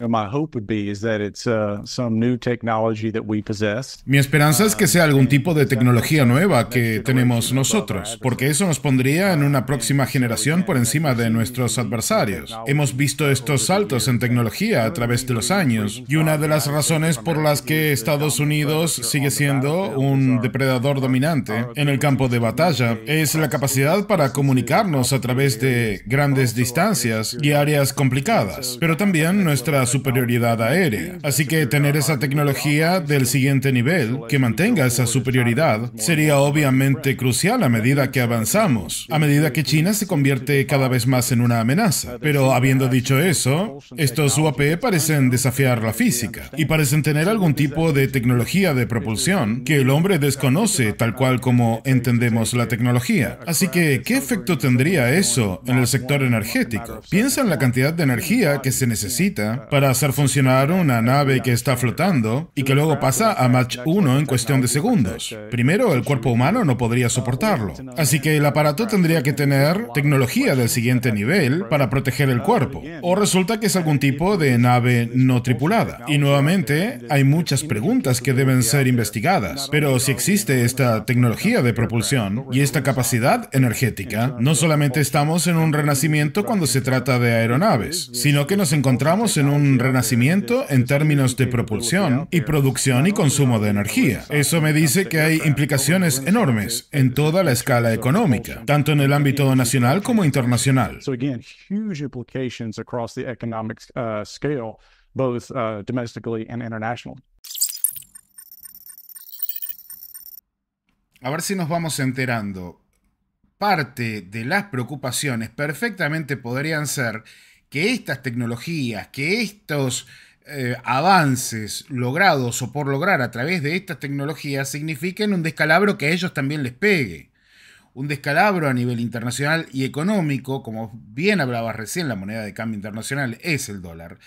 Mi esperanza es que sea algún tipo de tecnología nueva que tenemos nosotros, porque eso nos pondría en una próxima generación por encima de nuestros adversarios. Hemos visto estos saltos en tecnología a través de los años y una de las razones por las que Estados Unidos sigue siendo un depredador dominante en el campo de batalla es la capacidad para comunicarnos a través de grandes distancias y áreas complicadas pero también nuestra superioridad aérea. Así que tener esa tecnología del siguiente nivel que mantenga esa superioridad sería obviamente crucial a medida que avanzamos, a medida que China se convierte cada vez más en una amenaza. Pero habiendo dicho eso, estos UAP parecen desafiar la física y parecen tener algún tipo de tecnología de propulsión que el hombre desconoce tal cual como entendemos la tecnología. Así que, ¿qué efecto tendría eso en el sector energético? Piensa en la cantidad de energía que se se necesita para hacer funcionar una nave que está flotando y que luego pasa a Mach 1 en cuestión de segundos. Primero, el cuerpo humano no podría soportarlo. Así que el aparato tendría que tener tecnología del siguiente nivel para proteger el cuerpo. O resulta que es algún tipo de nave no tripulada. Y nuevamente, hay muchas preguntas que deben ser investigadas. Pero si existe esta tecnología de propulsión y esta capacidad energética, no solamente estamos en un renacimiento cuando se trata de aeronaves, sino que nos encontramos en un renacimiento en términos de propulsión y producción y consumo de energía. Eso me dice que hay implicaciones enormes en toda la escala económica, tanto en el ámbito nacional como internacional. A ver si nos vamos enterando. Parte de las preocupaciones perfectamente podrían ser que estas tecnologías, que estos eh, avances logrados o por lograr a través de estas tecnologías signifiquen un descalabro que a ellos también les pegue. Un descalabro a nivel internacional y económico, como bien hablabas recién, la moneda de cambio internacional es el dólar.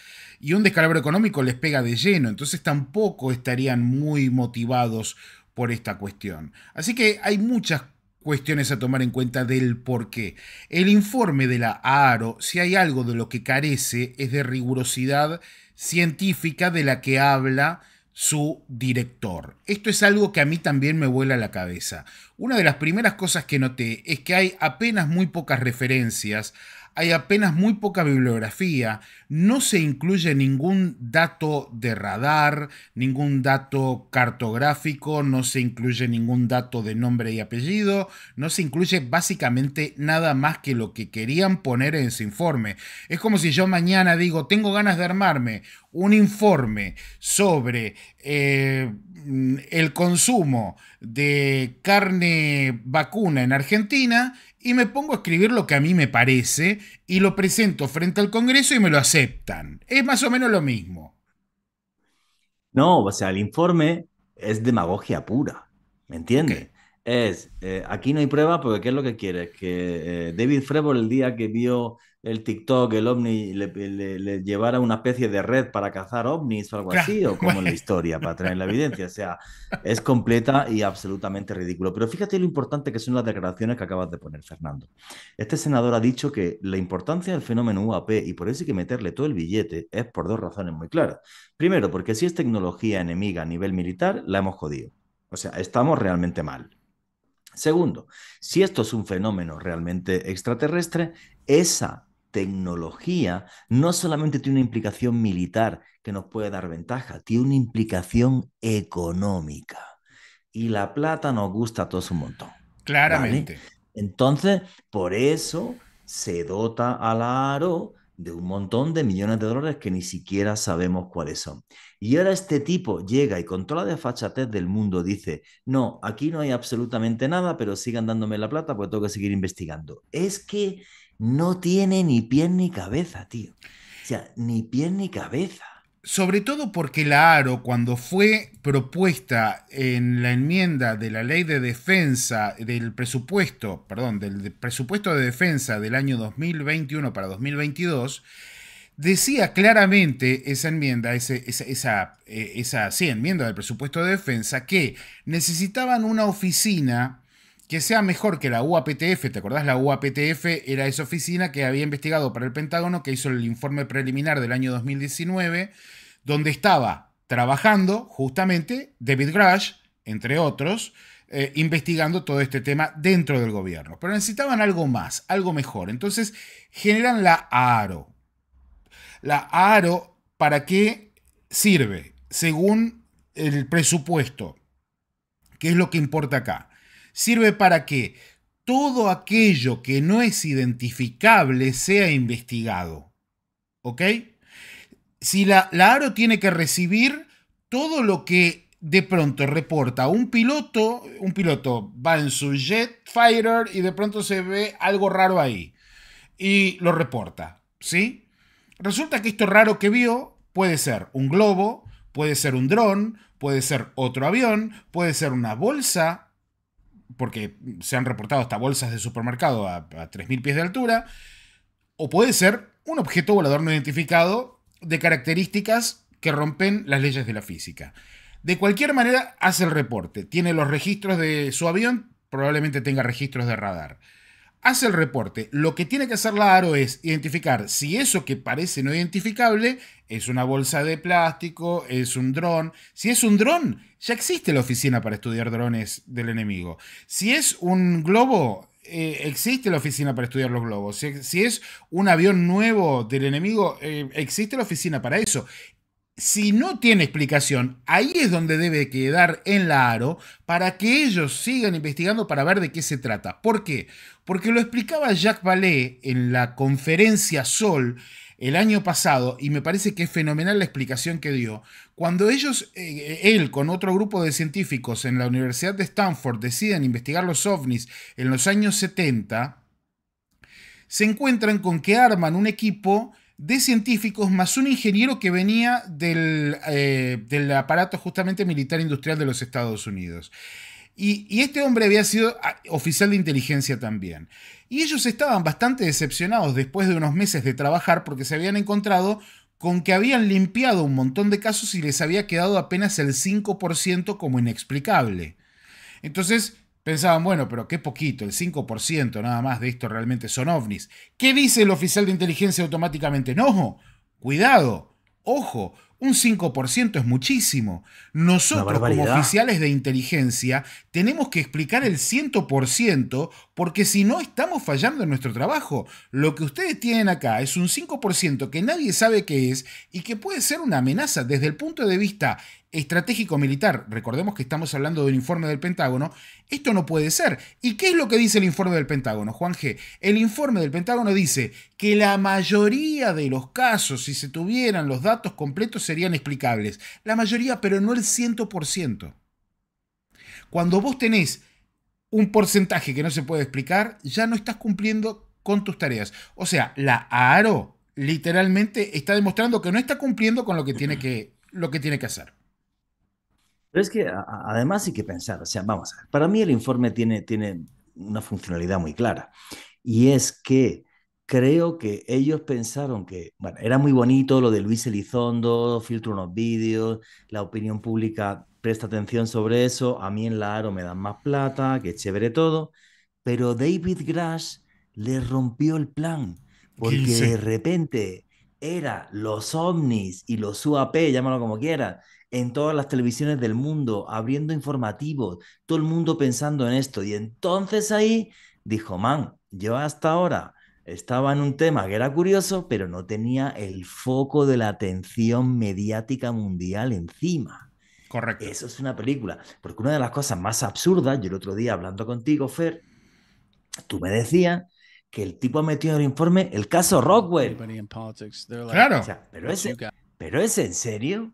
Y un descalabro económico les pega de lleno, entonces tampoco estarían muy motivados por esta cuestión. Así que hay muchas cuestiones a tomar en cuenta del por qué. El informe de la AARO, si hay algo de lo que carece, es de rigurosidad científica de la que habla su director. Esto es algo que a mí también me vuela la cabeza. Una de las primeras cosas que noté es que hay apenas muy pocas referencias hay apenas muy poca bibliografía, no se incluye ningún dato de radar, ningún dato cartográfico, no se incluye ningún dato de nombre y apellido, no se incluye básicamente nada más que lo que querían poner en ese informe. Es como si yo mañana digo, tengo ganas de armarme un informe sobre eh, el consumo de carne vacuna en Argentina y me pongo a escribir lo que a mí me parece y lo presento frente al Congreso y me lo aceptan. Es más o menos lo mismo. No, o sea, el informe es demagogia pura, ¿me entiendes? Es, eh, aquí no hay prueba porque ¿qué es lo que quiere? Que eh, David Frevo el día que vio el TikTok, el ovni, le, llevara una especie de red para cazar ovnis o algo así, o como en la [laughs] historia, para traer la evidencia. O sea, es completa y absolutamente ridículo. Pero fíjate lo importante que son las declaraciones que acabas de poner, Fernando. Este senador ha dicho que la importancia del fenómeno UAP y por eso hay que meterle todo el billete es por dos razones muy claras. Primero, porque si es tecnología enemiga a nivel militar, la hemos jodido. O sea, estamos realmente mal. Segundo, si esto es un fenómeno realmente extraterrestre, esa tecnología no solamente tiene una implicación militar que nos puede dar ventaja, tiene una implicación económica. Y la plata nos gusta a todos un montón. Claramente. Entonces, por eso se dota a la ARO de un montón de millones de dólares que ni siquiera sabemos cuáles son. Y ahora este tipo llega y con toda la desfachatez del mundo dice, no, aquí no hay absolutamente nada, pero sigan dándome la plata porque tengo que seguir investigando. Es que no tiene ni pie ni cabeza, tío. O sea, ni pie ni cabeza. Sobre todo porque la ARO, cuando fue propuesta en la enmienda de la ley de defensa del presupuesto, perdón, del presupuesto de defensa del año 2021 para 2022, decía claramente esa enmienda, esa, eh, esa sí, enmienda del presupuesto de defensa, que necesitaban una oficina que sea mejor que la UAPTF. ¿Te acordás? La UAPTF era esa oficina que había investigado para el Pentágono, que hizo el informe preliminar del año 2019, donde estaba trabajando justamente David Grash, entre otros, eh, investigando todo este tema dentro del gobierno. Pero necesitaban algo más, algo mejor. Entonces generan la ARO. La ARO, ¿para qué sirve? Según el presupuesto. ¿Qué es lo que importa acá? sirve para que todo aquello que no es identificable sea investigado. ¿Ok? Si la, ARO tiene que recibir todo lo que de pronto reporta un piloto, un piloto va en su jet fighter y de pronto se ve algo raro ahí y lo reporta, ¿sí? Resulta que esto raro que vio puede ser un globo, puede ser un dron, puede ser otro avión, puede ser una bolsa porque se han reportado hasta bolsas de supermercado a, 3.000 pies de altura, o puede ser un objeto volador no identificado de características que rompen las leyes de la física. De cualquier manera, hace el reporte, tiene los registros de su avión, probablemente tenga registros de radar hace el reporte. Lo que tiene que hacer la ARO es identificar si eso que parece no identificable es una bolsa de plástico, es un dron. Si es un dron, ya existe la oficina para estudiar drones del enemigo. Si es un globo, eh, existe la oficina para estudiar los globos. Si, es un avión nuevo del enemigo, eh, existe la oficina para eso si no tiene explicación, ahí es donde debe quedar en la aro para que ellos sigan investigando para ver de qué se trata. ¿Por qué? Porque lo explicaba Jacques Vallée en la conferencia Sol el año pasado, y me parece que es fenomenal la explicación que dio, cuando ellos, eh, él con otro grupo de científicos en la Universidad de Stanford deciden investigar los ovnis en los años 70, se encuentran con que arman un equipo de científicos más un ingeniero que venía eh, del, aparato justamente militar industrial de los Estados Unidos. Y, y, este hombre había sido ah, oficial de inteligencia también. Y ellos estaban bastante decepcionados después de unos meses de trabajar porque se habían encontrado con que habían limpiado un montón de casos y les había quedado apenas el 5% como inexplicable. Entonces, Pensaban, bueno, pero qué poquito, el 5% nada más de esto realmente son ovnis. ¿Qué dice el oficial de inteligencia automáticamente? No, cuidado, ojo, un 5% es muchísimo. Nosotros como oficiales de inteligencia tenemos que explicar el 100% porque si no estamos fallando en nuestro trabajo. Lo que ustedes tienen acá es un 5% que nadie sabe qué es y que puede ser una amenaza desde el punto de vista estratégico militar, recordemos que estamos hablando del informe del Pentágono, esto no puede ser. ¿Y qué es lo que dice el informe del Pentágono, Juan G? El informe del Pentágono dice que la mayoría de los casos, si se tuvieran los datos completos, serían explicables. La mayoría, pero no el 100%. Cuando vos tenés un porcentaje que no se puede explicar, ya no estás cumpliendo con tus tareas. O sea, la ARO literalmente está demostrando que no está cumpliendo con lo que tiene que, lo que, tiene que hacer. Pero es que además hay que pensar, o sea, vamos, a ver, para mí el informe tiene, tiene una funcionalidad muy clara y es que creo que ellos pensaron que, bueno, era muy bonito lo de Luis Elizondo, filtro unos vídeos, la opinión pública presta atención sobre eso, a mí en la Aro me dan más plata, que chévere todo, pero David Grass le rompió el plan, porque de repente era los ovnis y los UAP, llámalo como quieras, en todas las televisiones del mundo, abriendo informativos, todo el mundo pensando en esto. Y entonces ahí dijo, man, yo hasta ahora estaba en un tema que era curioso, pero no tenía el foco de la atención mediática mundial encima. Correcto. Eso es una película. Porque una de las cosas más absurdas, yo el otro día hablando contigo, Fer, tú me decías que el tipo ha metido en el informe el caso Rockwell. claro. pero, ese, pero es en serio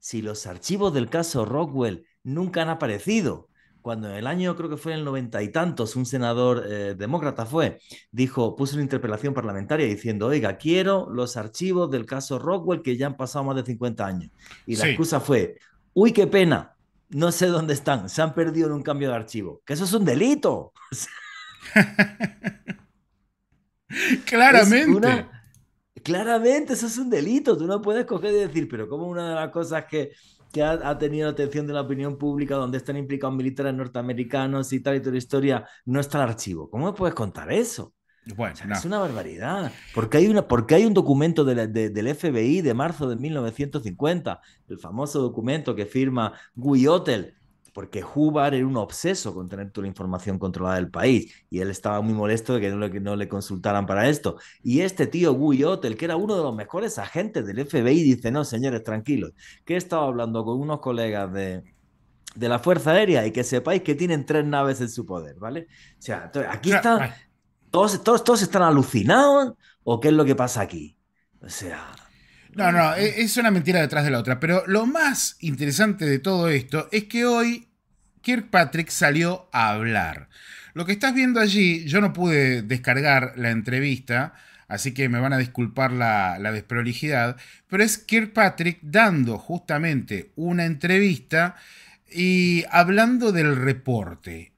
si los archivos del caso Rockwell nunca han aparecido? Cuando en el año, creo que fue en el noventa y tantos, un senador eh, demócrata fue, dijo, puso una interpelación parlamentaria diciendo, oiga, quiero los archivos del caso Rockwell que ya han pasado más de 50 años. Y la excusa fue, uy, qué pena, no sé dónde están, se han perdido en un cambio de archivo. Que eso es un delito. [laughs] [laughs] Claramente. Claramente, eso es un delito. Tú no puedes coger y decir, pero como una de las cosas que, que ha, ha, tenido atención de la opinión pública, donde están implicados militares norteamericanos y tal y toda la historia, no está el archivo. ¿Cómo me puedes contar eso? Es una barbaridad. Porque hay, una, porque hay un documento del FBI de marzo de 1950, el famoso documento que firma Guy Hotel, porque Hubar era un obseso con tener toda la información controlada del país y él estaba muy molesto de que no le, no le consultaran para esto. Y este tío Guyot, el que era uno de los mejores agentes del FBI, dice, no, señores, tranquilos, que he estado hablando con unos colegas de, de la Fuerza Aérea y que sepáis que tienen tres naves en su poder, ¿vale? O sea, aquí ah, están, ah. todos, todos, todos están alucinados o qué es lo que pasa aquí. O sea, no, no, e, es una mentira detrás de la otra. Pero lo más interesante de todo esto es que hoy Kirkpatrick salió a hablar. Lo que estás viendo allí, yo no pude descargar la entrevista, así que me van a disculpar la, desprolijidad, pero es Kirkpatrick dando justamente una entrevista y hablando del reporte.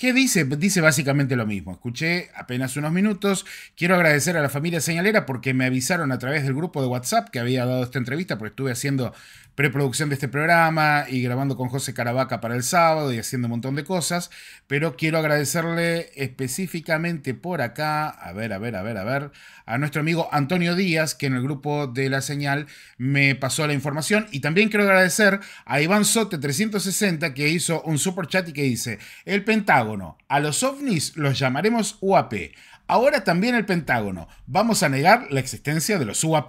¿Qué dice? Dice básicamente lo mismo. Escuché apenas unos minutos. Quiero agradecer a la familia señalera porque me avisaron a través del grupo de WhatsApp que había dado esta entrevista, porque estuve haciendo preproducción de este programa y grabando con José Caravaca para el sábado y haciendo un montón de cosas. Pero quiero agradecerle específicamente por acá, a ver, a ver, a ver, a ver, a nuestro amigo Antonio Díaz, que en el grupo de La Señal me pasó la información. Y también quiero agradecer a Iván Sote360, que hizo un super chat y que dice: El Pentágono a los ovnis los llamaremos UAP. Ahora también el Pentágono. Vamos a negar la existencia de los UAP. [laughs]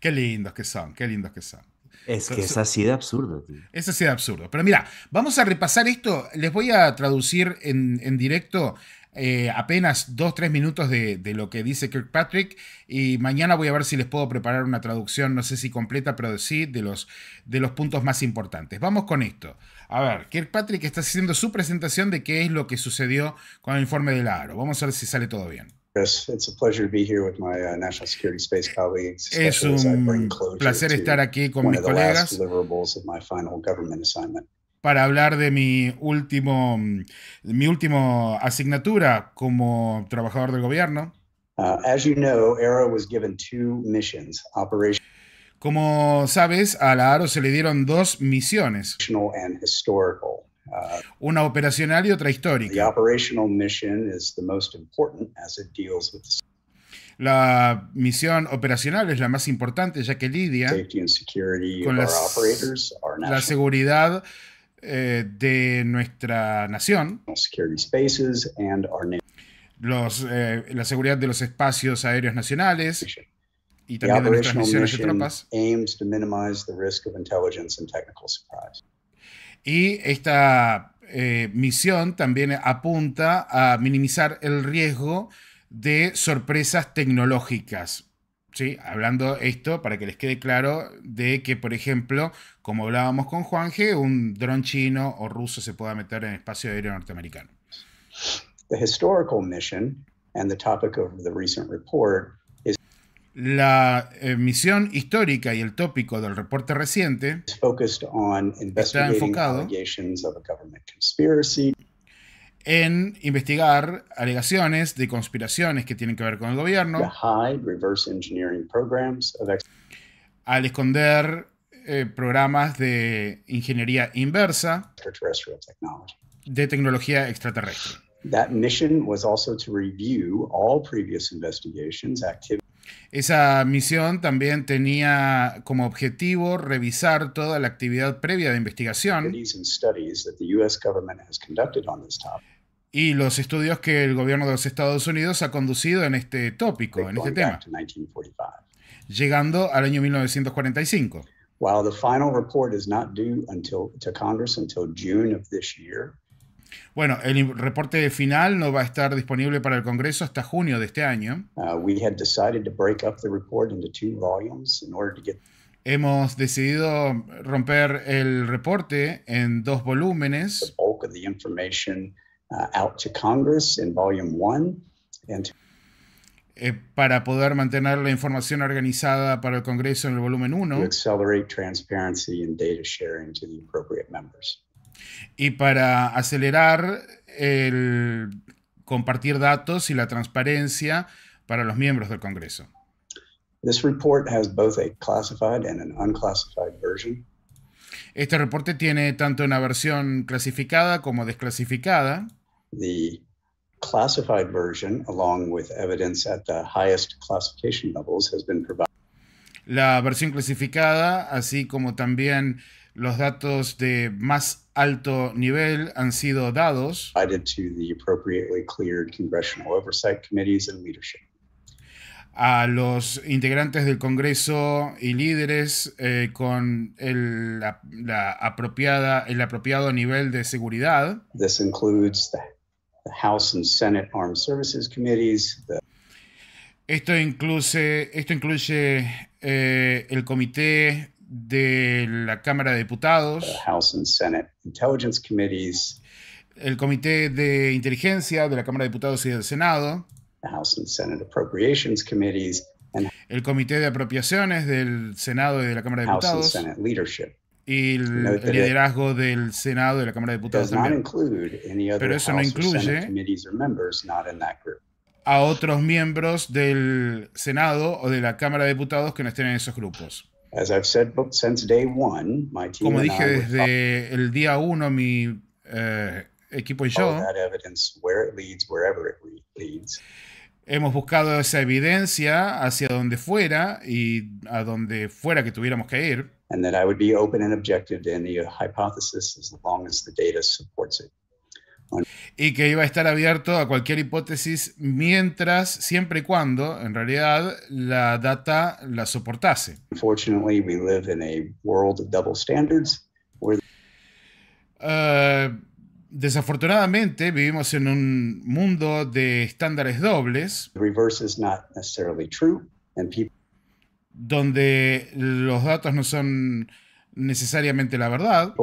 qué, lindos que son, qué lindos que son. Es que es así de absurdo, tío. Es así de absurdo. Pero mira, vamos a repasar esto. Les voy a traducir en, directo eh, apenas dos, tres minutos de, lo que dice Kirkpatrick. Y mañana voy a ver si les puedo preparar una traducción, no sé si completa, pero sí, de los, de los puntos más importantes. Vamos con esto. A ver, patrick está haciendo su presentación de qué es lo que sucedió con el informe del ARO. Vamos a ver si sale todo bien. Uh, es un placer estar aquí con mis colegas para hablar de mi último, mi último asignatura como trabajador del gobierno. Uh, as ARO was given two missions, Operation como sabes, a la Aro se le dieron dos misiones. Uh, Una operacional y otra histórica. La misión operacional es la más importante ya que lidia con la seguridad eh, de nuestra nación, los, eh, la seguridad de los espacios aéreos nacionales, y también de nuestras misiones de tropas. Y esta eh, misión también apunta a minimizar el riesgo de sorpresas tecnológicas. ¿Sí? Hablando esto, para que les quede claro, de que, por ejemplo, como hablábamos con Juanje, un dron chino o ruso se pueda meter en el espacio aéreo norteamericano. The historical mission and the topic of the recent report la eh, misión histórica y el tópico del reporte reciente está enfocado en investigar alegaciones de conspiraciones que tienen que ver con el gobierno, al esconder eh, programas de ingeniería inversa de tecnología extraterrestre. That mission was also to review all previous investigations, activities. Esa misión también tenía como objetivo revisar toda la actividad previa de investigación y los estudios que el gobierno de los Estados Unidos ha conducido en este tópico, en este tema, llegando al año 1945. Bueno, el reporte final no va a estar disponible para el Congreso hasta junio de este año. Uh, Hemos decidido romper el reporte en dos volúmenes. para poder mantener la información organizada para el Congreso en el volumen 1. Y para acelerar el compartir datos y la transparencia para los miembros del Congreso. Este reporte tiene tanto una versión clasificada como desclasificada. La versión clasificada, así como también los datos de más alto nivel han sido dados and leadership. a los integrantes del Congreso y líderes eh, con el, la, la, apropiada, el apropiado nivel de seguridad. This includes the, the House and Senate Armed Services Committees. The... Esto, incluye, esto incluye eh, el Comité de la Cámara de Diputados, el Comité de Inteligencia de la Cámara de Diputados y del Senado, el Comité de Apropiaciones del Senado y de la Cámara de Diputados, y el liderazgo del Senado y de la Cámara de Diputados también. Pero eso no incluye a otros miembros del Senado o de la Cámara de Diputados que no estén en esos grupos. Como dije desde el día uno, mi eh, equipo y yo hemos buscado esa evidencia hacia donde fuera y a donde fuera que tuviéramos que ir. And that I would be open and objective to any hypothesis as long as the data supports it y que iba a estar abierto a cualquier hipótesis mientras, siempre y cuando, en realidad, la data la soportase. Eh, desafortunadamente, vivimos en un mundo de estándares dobles. Donde los datos no son necesariamente la verdad.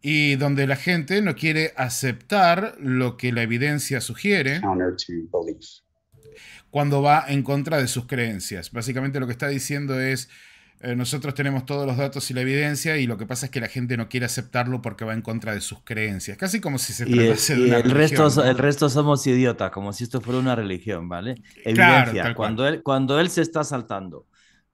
Y donde la gente no quiere aceptar lo que la evidencia sugiere cuando va en contra de sus creencias. Básicamente lo que está diciendo es, eh, nosotros tenemos todos los datos y la evidencia y lo que pasa es que la gente no quiere aceptarlo porque va en contra de sus creencias. Casi como si se tratase de una el Resto, El resto somos idiotas, como si esto fuera una religión, ¿vale? Evidencia, cuando, él, cuando él se está saltando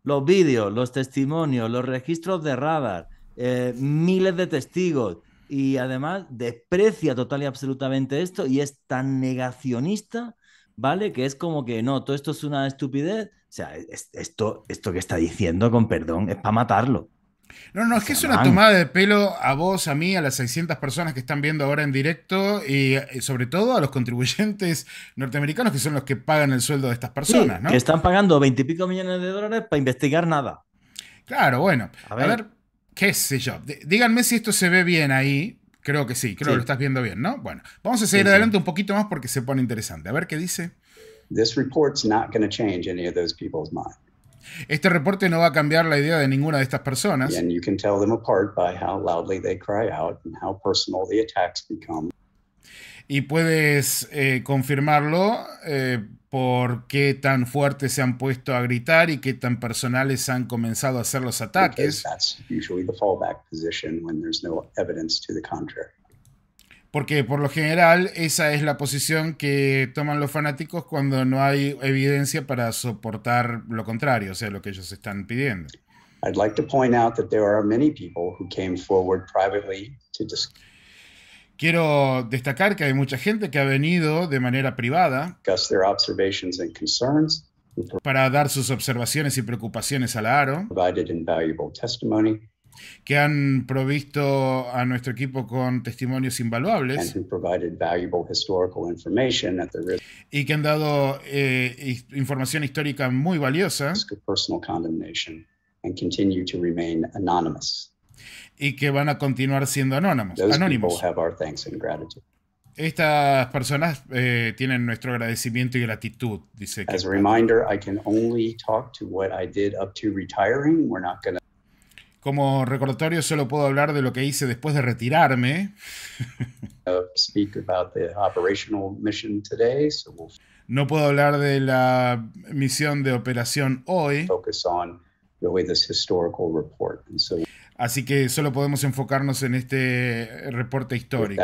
los vídeos, los testimonios, los registros de radar, eh, miles de testigos y además desprecia total y absolutamente esto y es tan negacionista, ¿vale? Que es como que no, todo esto es una estupidez. O sea, esto, esto que está diciendo, con perdón, es para matarlo. No, no, es que es una tomada de pelo a vos, a mí, a las 600 personas que están viendo ahora en directo y eh, sobre todo a los contribuyentes [laughs] norteamericanos que son los que pagan el sueldo de estas personas, ¿no? Que están pagando 20 y pico millones de dólares para investigar nada. Claro, bueno. A ver, qué sé yo. Díganme si esto se ve bien ahí. Creo que sí, creo que lo estás viendo bien, ¿no? Bueno, vamos a seguir adelante un poquito más porque se pone interesante. A ver qué dice. This report's not going to change any of those people's este reporte no va a cambiar la idea de ninguna de estas personas. Y puedes eh, confirmarlo eh, por qué tan fuertes se han puesto a gritar y qué tan personales han comenzado a hacer los ataques. no porque por lo general esa es la posición que toman los fanáticos cuando no hay evidencia para soportar lo contrario, o sea, lo que ellos están pidiendo. Quiero destacar que hay mucha gente que ha venido de manera privada para dar sus observaciones y preocupaciones a la ARO que han provisto a nuestro equipo con testimonios invaluables y que han dado eh, información histórica muy valiosa y que van a continuar siendo anónimos. Estas personas eh, tienen nuestro agradecimiento y gratitud, dice. As reminder, I can only talk to what I did up to retiring. Como recordatorio solo puedo hablar de lo que hice después de retirarme. [laughs] Uh, no puedo hablar de la misión de operación hoy. Así que solo podemos enfocarnos en este reporte histórico.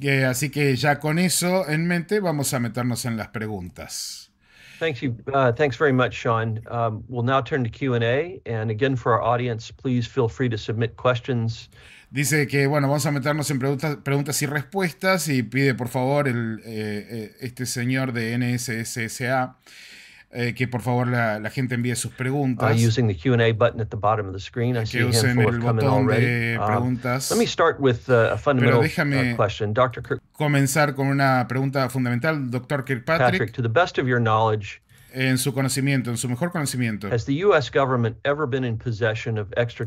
Eh, así que ya con eso en mente vamos a meternos en las preguntas. Thanks you. Uh, thanks very much, Sean. Um, we'll now turn to Q&A. And again, for our audience, please feel free to submit questions. Dice que, bueno, vamos a meternos en preguntas, preguntas y respuestas y pide, por favor, el, eh, eh este señor de NSSSA eh, que por favor la, la, gente envíe sus preguntas. Uh, using the Q&A button at the bottom of the screen, I que see him el botón de um, preguntas. let me start with uh, a fundamental uh, question, Dr. Kirk comenzar con una pregunta fundamental, Dr. Kirkpatrick. Patrick, to the best of your knowledge, en su conocimiento, en su mejor conocimiento. Has the US government ever been in possession of extra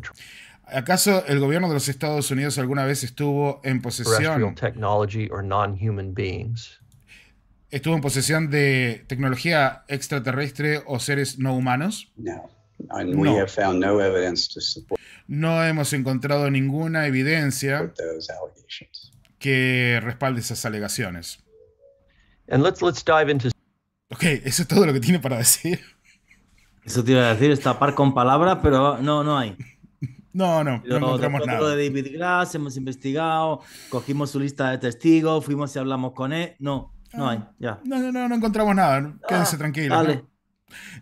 ¿Acaso el gobierno de los Estados Unidos alguna vez estuvo en posesión terrestrial technology or non-human beings? estuvo en posesión de tecnología extraterrestre o seres no humanos? No. no. hemos encontrado ninguna evidencia que respalde esas alegaciones. Ok, eso es todo lo que tiene para decir. Eso tiene que decir, es tapar con palabras, pero no, no hay. [laughs] No, no, no encontramos nada. hemos investigado, cogimos su lista de testigos, fuimos y hablamos con él. No, no hay, ah, ya. No, no, no, encontramos nada. Quédense tranquilo. Ah, tranquilos.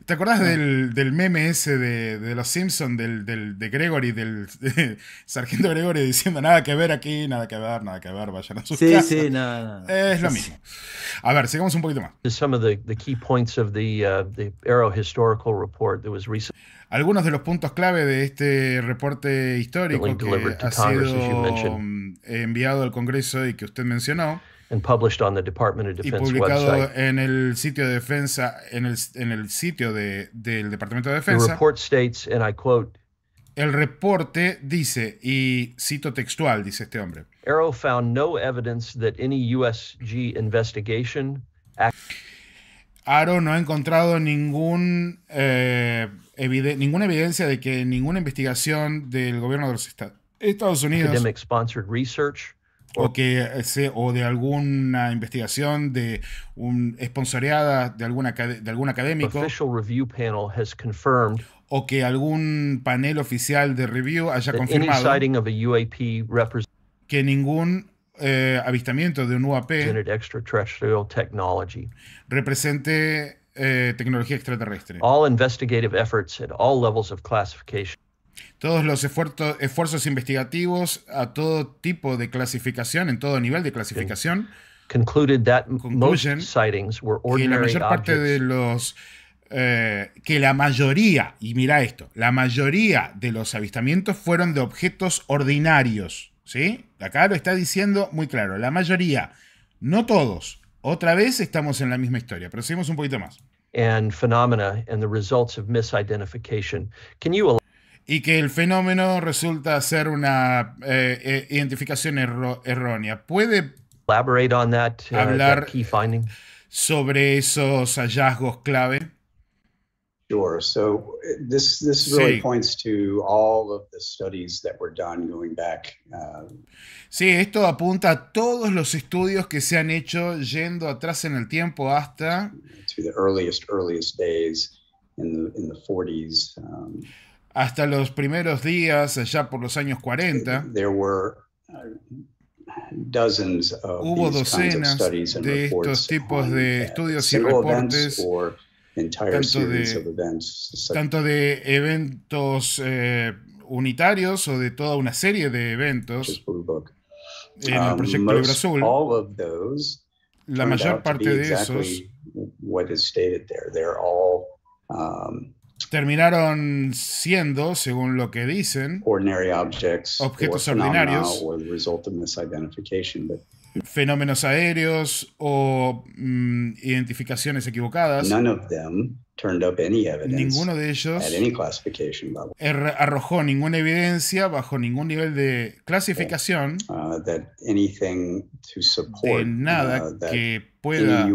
¿Te acordás ah. del, del, meme ese de, de los Simpsons, del, del, de Gregory, del [laughs] sargento Gregory diciendo nada que ver aquí, nada que ver, nada que ver, vayan a sus sí, casas"? Sí, sí, nada. Es lo mismo. A ver, sigamos un poquito más. Uh, Algunos de los puntos clave de este reporte histórico que ha sido mm, enviado al Congreso y que usted mencionó and published on the Department of Defense y publicado website. en el sitio de defensa en el, en el sitio de, del Departamento de Defensa. states El reporte dice y cito textual dice este hombre. Arrow found no evidence that any USG investigation Arrow no ha encontrado ningún, eh, ninguna evidencia de que ninguna investigación del gobierno de los Estados Unidos academic sponsored research o, que se, o de alguna investigación de un esponsoreada de alguna de algún académico o que algún panel oficial de review haya confirmado que ningún eh, avistamiento de un UAP represente eh, tecnología extraterrestre. All investigative efforts at all levels of classification todos los esfuerzos, esfuerzos investigativos a todo tipo de clasificación, en todo nivel de clasificación, concluded that sightings were ordinary que la mayor parte de los eh, que la mayoría, y mira esto, la mayoría de los avistamientos fueron de objetos ordinarios, ¿sí? Acá lo está diciendo muy claro, la mayoría, no todos. Otra vez estamos en la misma historia, pero seguimos un poquito más. And phenomena and the results of misidentification. Can you y que el fenómeno resulta ser una eh, eh, identificación erro errónea. ¿Puede Elaborate on that, uh, hablar that key finding? sobre esos hallazgos clave? Sure. So this this really sí. points to all of the studies that were done going back. Uh, sí, esto apunta a todos los estudios que se han hecho yendo atrás en el tiempo hasta to the earliest earliest days in the in the 40s. Um, hasta los primeros días, eh, allá por los años 40. Eh, uh, hubo docenas de estos tipos de uh, estudios y reportes. Tanto de, eventos eh, unitarios o de toda una serie de eventos en el um, proyecto Libro Azul. La mayor parte de esos terminaron siendo, según lo que dicen, objects, objetos ordinarios, fenómenos aéreos o mm, identificaciones equivocadas. Ninguno de ellos er, arrojó ninguna evidencia bajo ningún nivel de clasificación uh, that anything to support, de nada uh, que pueda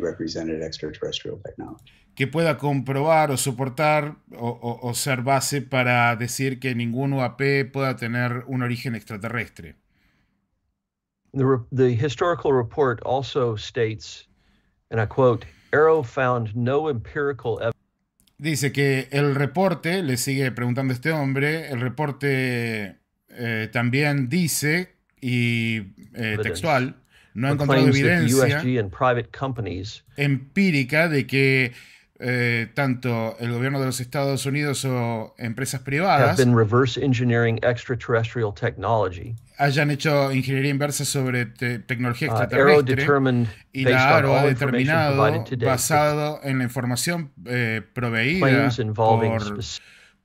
represented extraterrestrial technology que pueda comprobar o soportar o, ser base para decir que ningún UAP pueda tener un origen extraterrestre. The, historical report also states, and I Arrow found no empirical evidence. Dice que el reporte, le sigue preguntando este hombre, el reporte eh, también dice, y eh, textual, no ha encontrado evidencia empírica de que eh, tanto el gobierno de los Estados Unidos o empresas privadas hayan hecho ingeniería inversa sobre tecnología uh, extraterrestre y la ARO ha determinado basado en la información eh, proveída por,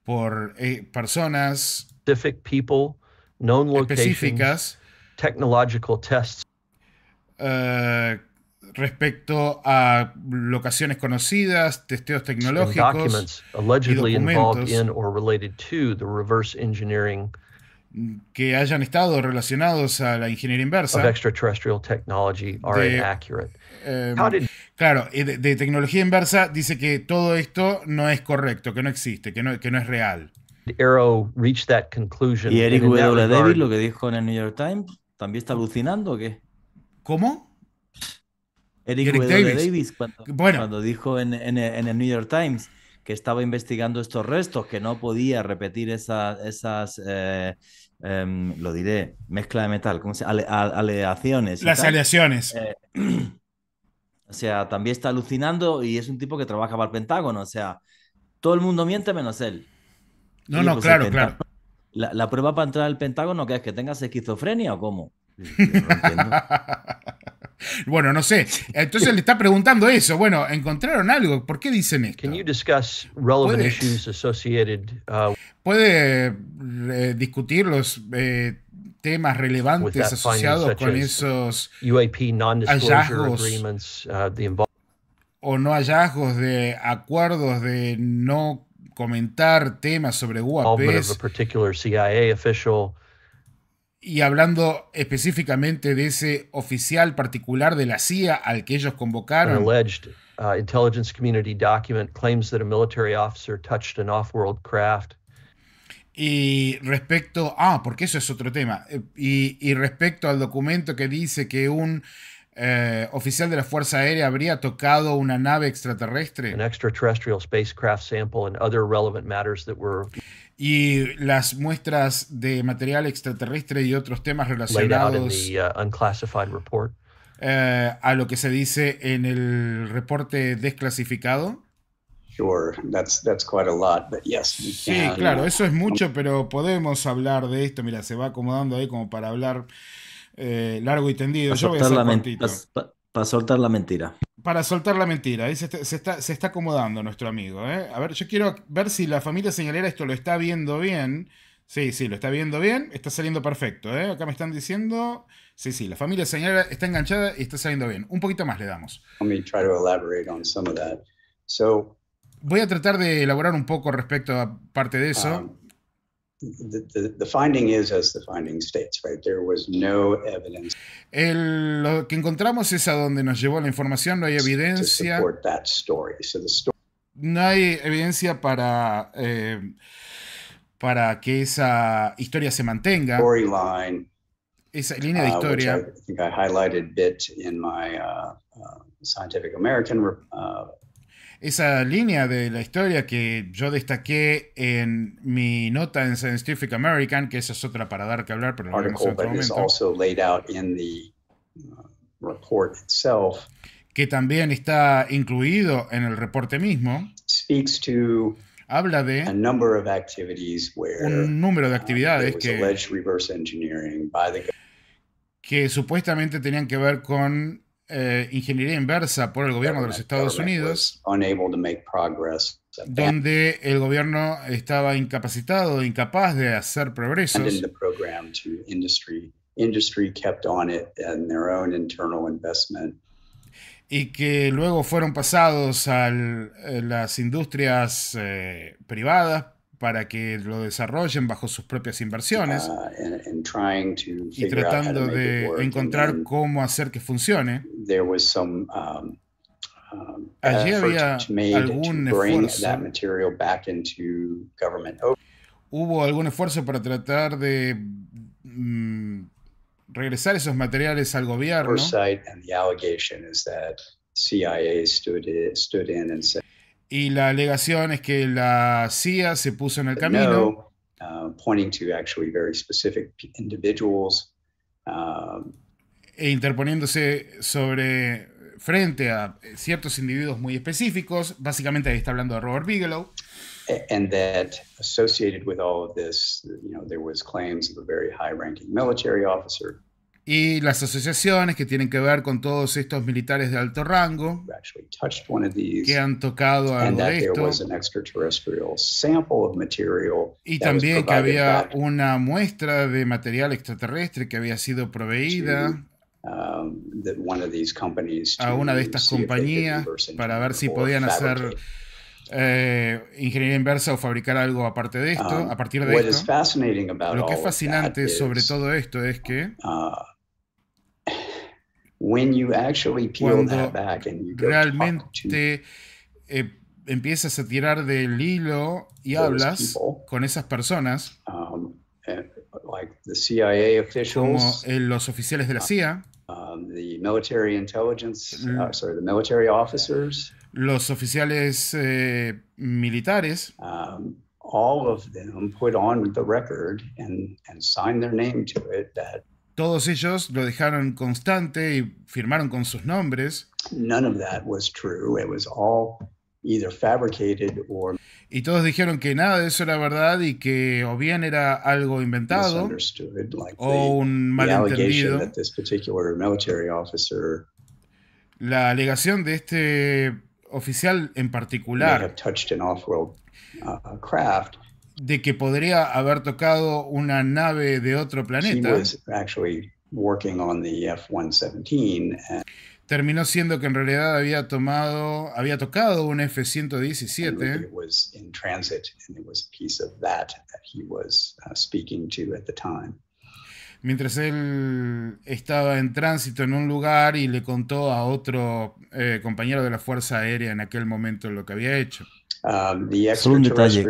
por eh, personas known específicas respecto a locaciones conocidas, testeos tecnológicos que hayan estado relacionados a la ingeniería inversa. Em, claro, de, tecnología inversa dice que todo esto no es correcto, que no existe, que no, es real. ¿Y Eric W. lo que dijo en el New York Times, también está alucinando o qué? ¿Cómo? Eric, Davis, cuando, dijo en, el New York Times que estaba investigando estos restos, que no podía repetir esa, esas, eh, em, lo diré, mezcla de metal, ¿cómo se aleaciones. Las aleaciones. Eh, [clears throat] o sea, también está alucinando y es un tipo que trabaja para el Pentágono, o sea, todo el mundo miente menos él. No, no, pues, claro, claro. La, prueba para entrar al Pentágono, que es que tengas esquizofrenia o cómo? [laughs] entiendo. [laughs] Bueno, no sé. Entonces le está preguntando eso. Bueno, encontraron algo. ¿Por qué dicen esto? ¿Puede, uh, eh, discutir los eh, temas relevantes asociados con esos hallazgos uh, o no hallazgos de acuerdos de no comentar temas sobre UAPs? Y hablando específicamente de ese oficial particular de la CIA al que ellos convocaron. An alleged uh, intelligence community document claims that a military officer touched an off-world craft. Y respecto, ah, porque eso es otro tema. Eh, y, respecto al documento que dice que un eh, oficial de la Fuerza Aérea habría tocado una nave extraterrestre. An extraterrestrial spacecraft sample and other relevant matters that were y las muestras de material extraterrestre y otros temas relacionados uh, eh, a lo que se dice en el reporte desclasificado. Sí, claro, eso es mucho, pero podemos hablar de esto. Mira, se va acomodando ahí como para hablar eh, largo y tendido. Yo voy a hacer cortito. Para soltar la mentira. Para soltar la mentira, se está, acomodando nuestro amigo. ¿eh? A ver, yo quiero ver si la familia señalera esto lo está viendo bien. Sí, sí, lo está viendo bien, está saliendo perfecto. ¿eh? Acá me están diciendo, sí, sí, la familia señalera está enganchada y está saliendo bien. Un poquito más le damos. Voy a tratar de elaborar un poco respecto a parte de eso. Um, el, lo que encontramos es a donde nos llevó la información, no hay evidencia. No hay evidencia para, eh, para que esa historia se mantenga. Esa línea de uh, historia. Uh, I, highlighted bit in my uh, uh Scientific American uh, esa línea de la historia que yo destaqué en mi nota en Scientific American, que esa es otra para dar que hablar, pero lo en otro momento. Uh, que también está incluido en el reporte mismo. habla de un número de uh, actividades que supuestamente tenían que ver con eh, ingeniería inversa por el gobierno de los Estados Unidos, donde el gobierno estaba incapacitado, incapaz de hacer progresos. Y que luego fueron pasados a eh, las industrias eh, privadas para que lo desarrollen bajo sus propias inversiones ah, y tratando de encontrar cómo hacer que funcione. Um, um, Allí había algún esfuerzo. Oh. Hubo algún esfuerzo para tratar de mm, regresar esos materiales al gobierno y la alegación es que la CIA se puso en el camino. Uh, pointing to actually very specific individuals. Um, e interponiéndose sobre frente a ciertos individuos muy específicos, básicamente ahí está hablando de Robert Bigelow. And that associated with all of this, you know, there was claims of a very high-ranking military officer y las asociaciones que tienen que ver con todos estos militares de alto rango que han tocado algo esto y también que había una muestra de material extraterrestre que había sido proveída um, a una de estas compañías para ver si podían hacer eh, ingeniería inversa o fabricar algo aparte de esto, um, a partir de esto. Lo que es fascinante sobre todo esto es que uh, when you actually peel that back and you go realmente eh, empiezas a tirar del hilo y hablas people, con esas personas, um, eh, like the CIA officials, como eh, los oficiales de la uh, CIA, um, the military intelligence, mm. uh, sorry, the military officers, los oficiales eh, militares. Um, all of them put on the record and, and sign their name to it that todos ellos lo dejaron constante y firmaron con sus nombres. y todos dijeron que nada de eso era verdad y que o bien era algo inventado o un malentendido. La alegación de este oficial en particular de que podría haber tocado una nave de otro planeta. Terminó siendo que en realidad había tomado, había tocado un F-117. Uh, Mientras él estaba en tránsito en un lugar y le contó a otro eh, compañero de la Fuerza Aérea en aquel momento lo que había hecho. Um, Solo un detalle,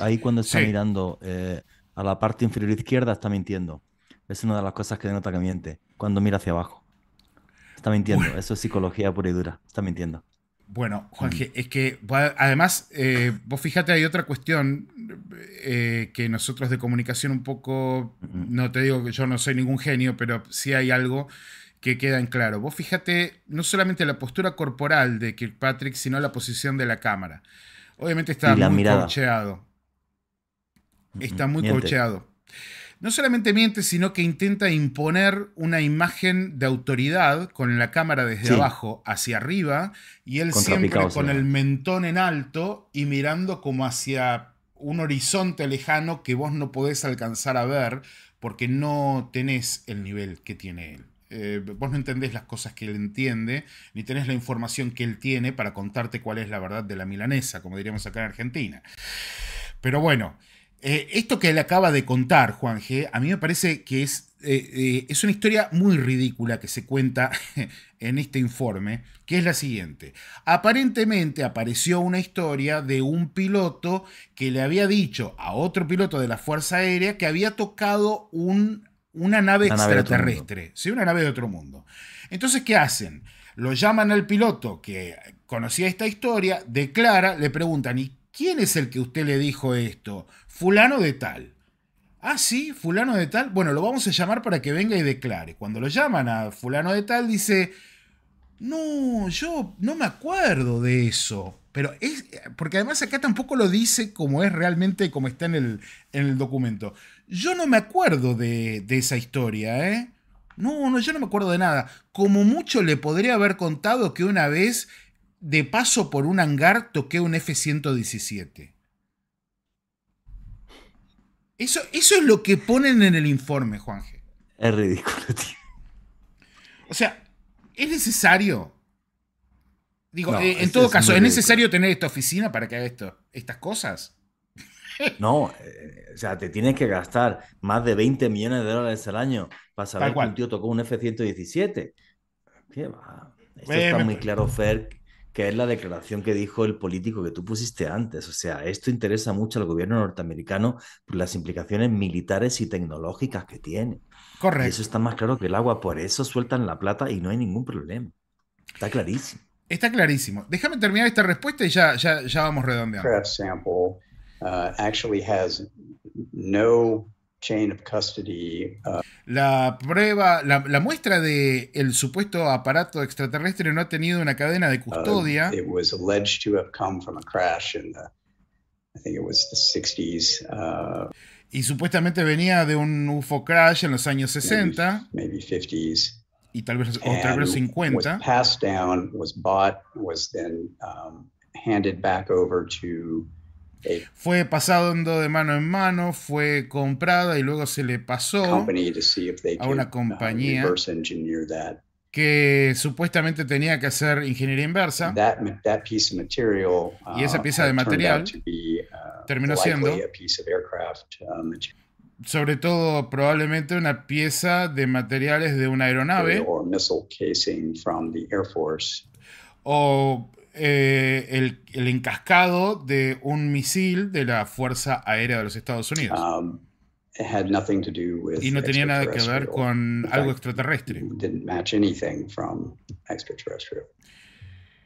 ahí cuando está mirando eh, a la parte inferior izquierda está mintiendo. Es una de las cosas que denota que miente, cuando mira hacia abajo. Está mintiendo, eso es psicología pura y dura, está mintiendo. Bueno, Juan, mm. es que además, eh, vos fíjate, hay otra cuestión eh, que nosotros de comunicación un poco, no te digo que yo no soy ningún genio, pero sí hay algo que queda en claro. Vos fíjate no solamente la postura corporal de Kirkpatrick, sino la posición de la cámara. Obviamente está muy cocheado. Está muy cocheado. No solamente miente, sino que intenta imponer una imagen de autoridad con la cámara desde abajo hacia arriba y él siempre con el mentón en alto y mirando como hacia un horizonte lejano que vos no podés alcanzar a ver porque no tenés el nivel que tiene él. Eh, vos no entendés las cosas que él entiende, ni tenés la información que él tiene para contarte cuál es la verdad de la milanesa, como diríamos acá en Argentina. Pero bueno, eh, esto que él acaba de contar, Juan G., a mí me parece que es, eh, es una historia muy ridícula que se cuenta [laughs] en este informe, que es la siguiente. Aparentemente apareció una historia de un piloto que le había dicho a otro piloto de la Fuerza Aérea que había tocado un una nave extraterrestre, ¿sí? una nave de otro mundo. Entonces, ¿qué hacen? Lo llaman al piloto que conocía esta historia, declara, le preguntan, ¿y quién es el que usted le dijo esto? Fulano de tal. Ah, sí, fulano de tal. Bueno, lo vamos a llamar para que venga y declare. Cuando lo llaman a fulano de tal, dice, no, yo no me acuerdo de eso. Pero es, porque además acá tampoco lo dice como es realmente, como está en el, documento. Yo no me acuerdo de, esa historia, ¿eh? No, no, yo no me acuerdo de nada. Como mucho le podría haber contado que una vez, de paso por un hangar, toqué un F-117. Eso, eso es lo que ponen en el informe, Juanje. Es ridículo, tío. O sea, ¿es necesario? Digo, eh, en todo caso, ¿es necesario tener esta oficina para que haga esto, estas cosas? [laughs] No, eh, o sea, te tienes que gastar más de 20 millones de dólares al año para saber que un tío tocó un F-117. ¿Qué va? Esto está muy pues claro, Fer, que es la declaración que dijo el político que tú pusiste antes. O sea, esto interesa mucho al gobierno norteamericano por las implicaciones militares y tecnológicas que tiene. Correcto. eso está más claro que el agua, por eso sueltan la plata y no hay ningún problema. Está clarísimo. Está clarísimo. Déjame terminar esta respuesta y ya, ya, vamos redondeando. Uh, uh, la prueba, la, muestra de el supuesto aparato extraterrestre no ha tenido una cadena de custodia. y supuestamente venía de un UFO crash en los años 60. maybe 50 y tal vez, o vez 50. Um, fue pasado de mano en mano, fue comprada y luego se le pasó a una uh, compañía que supuestamente tenía que hacer ingeniería inversa. y esa uh, pieza de material uh, terminó siendo sobre todo probablemente una pieza de materiales de una aeronave o eh, el, el, encascado de un misil de la Fuerza Aérea de los Estados Unidos. Um, y no tenía nada que ver con algo extraterrestre.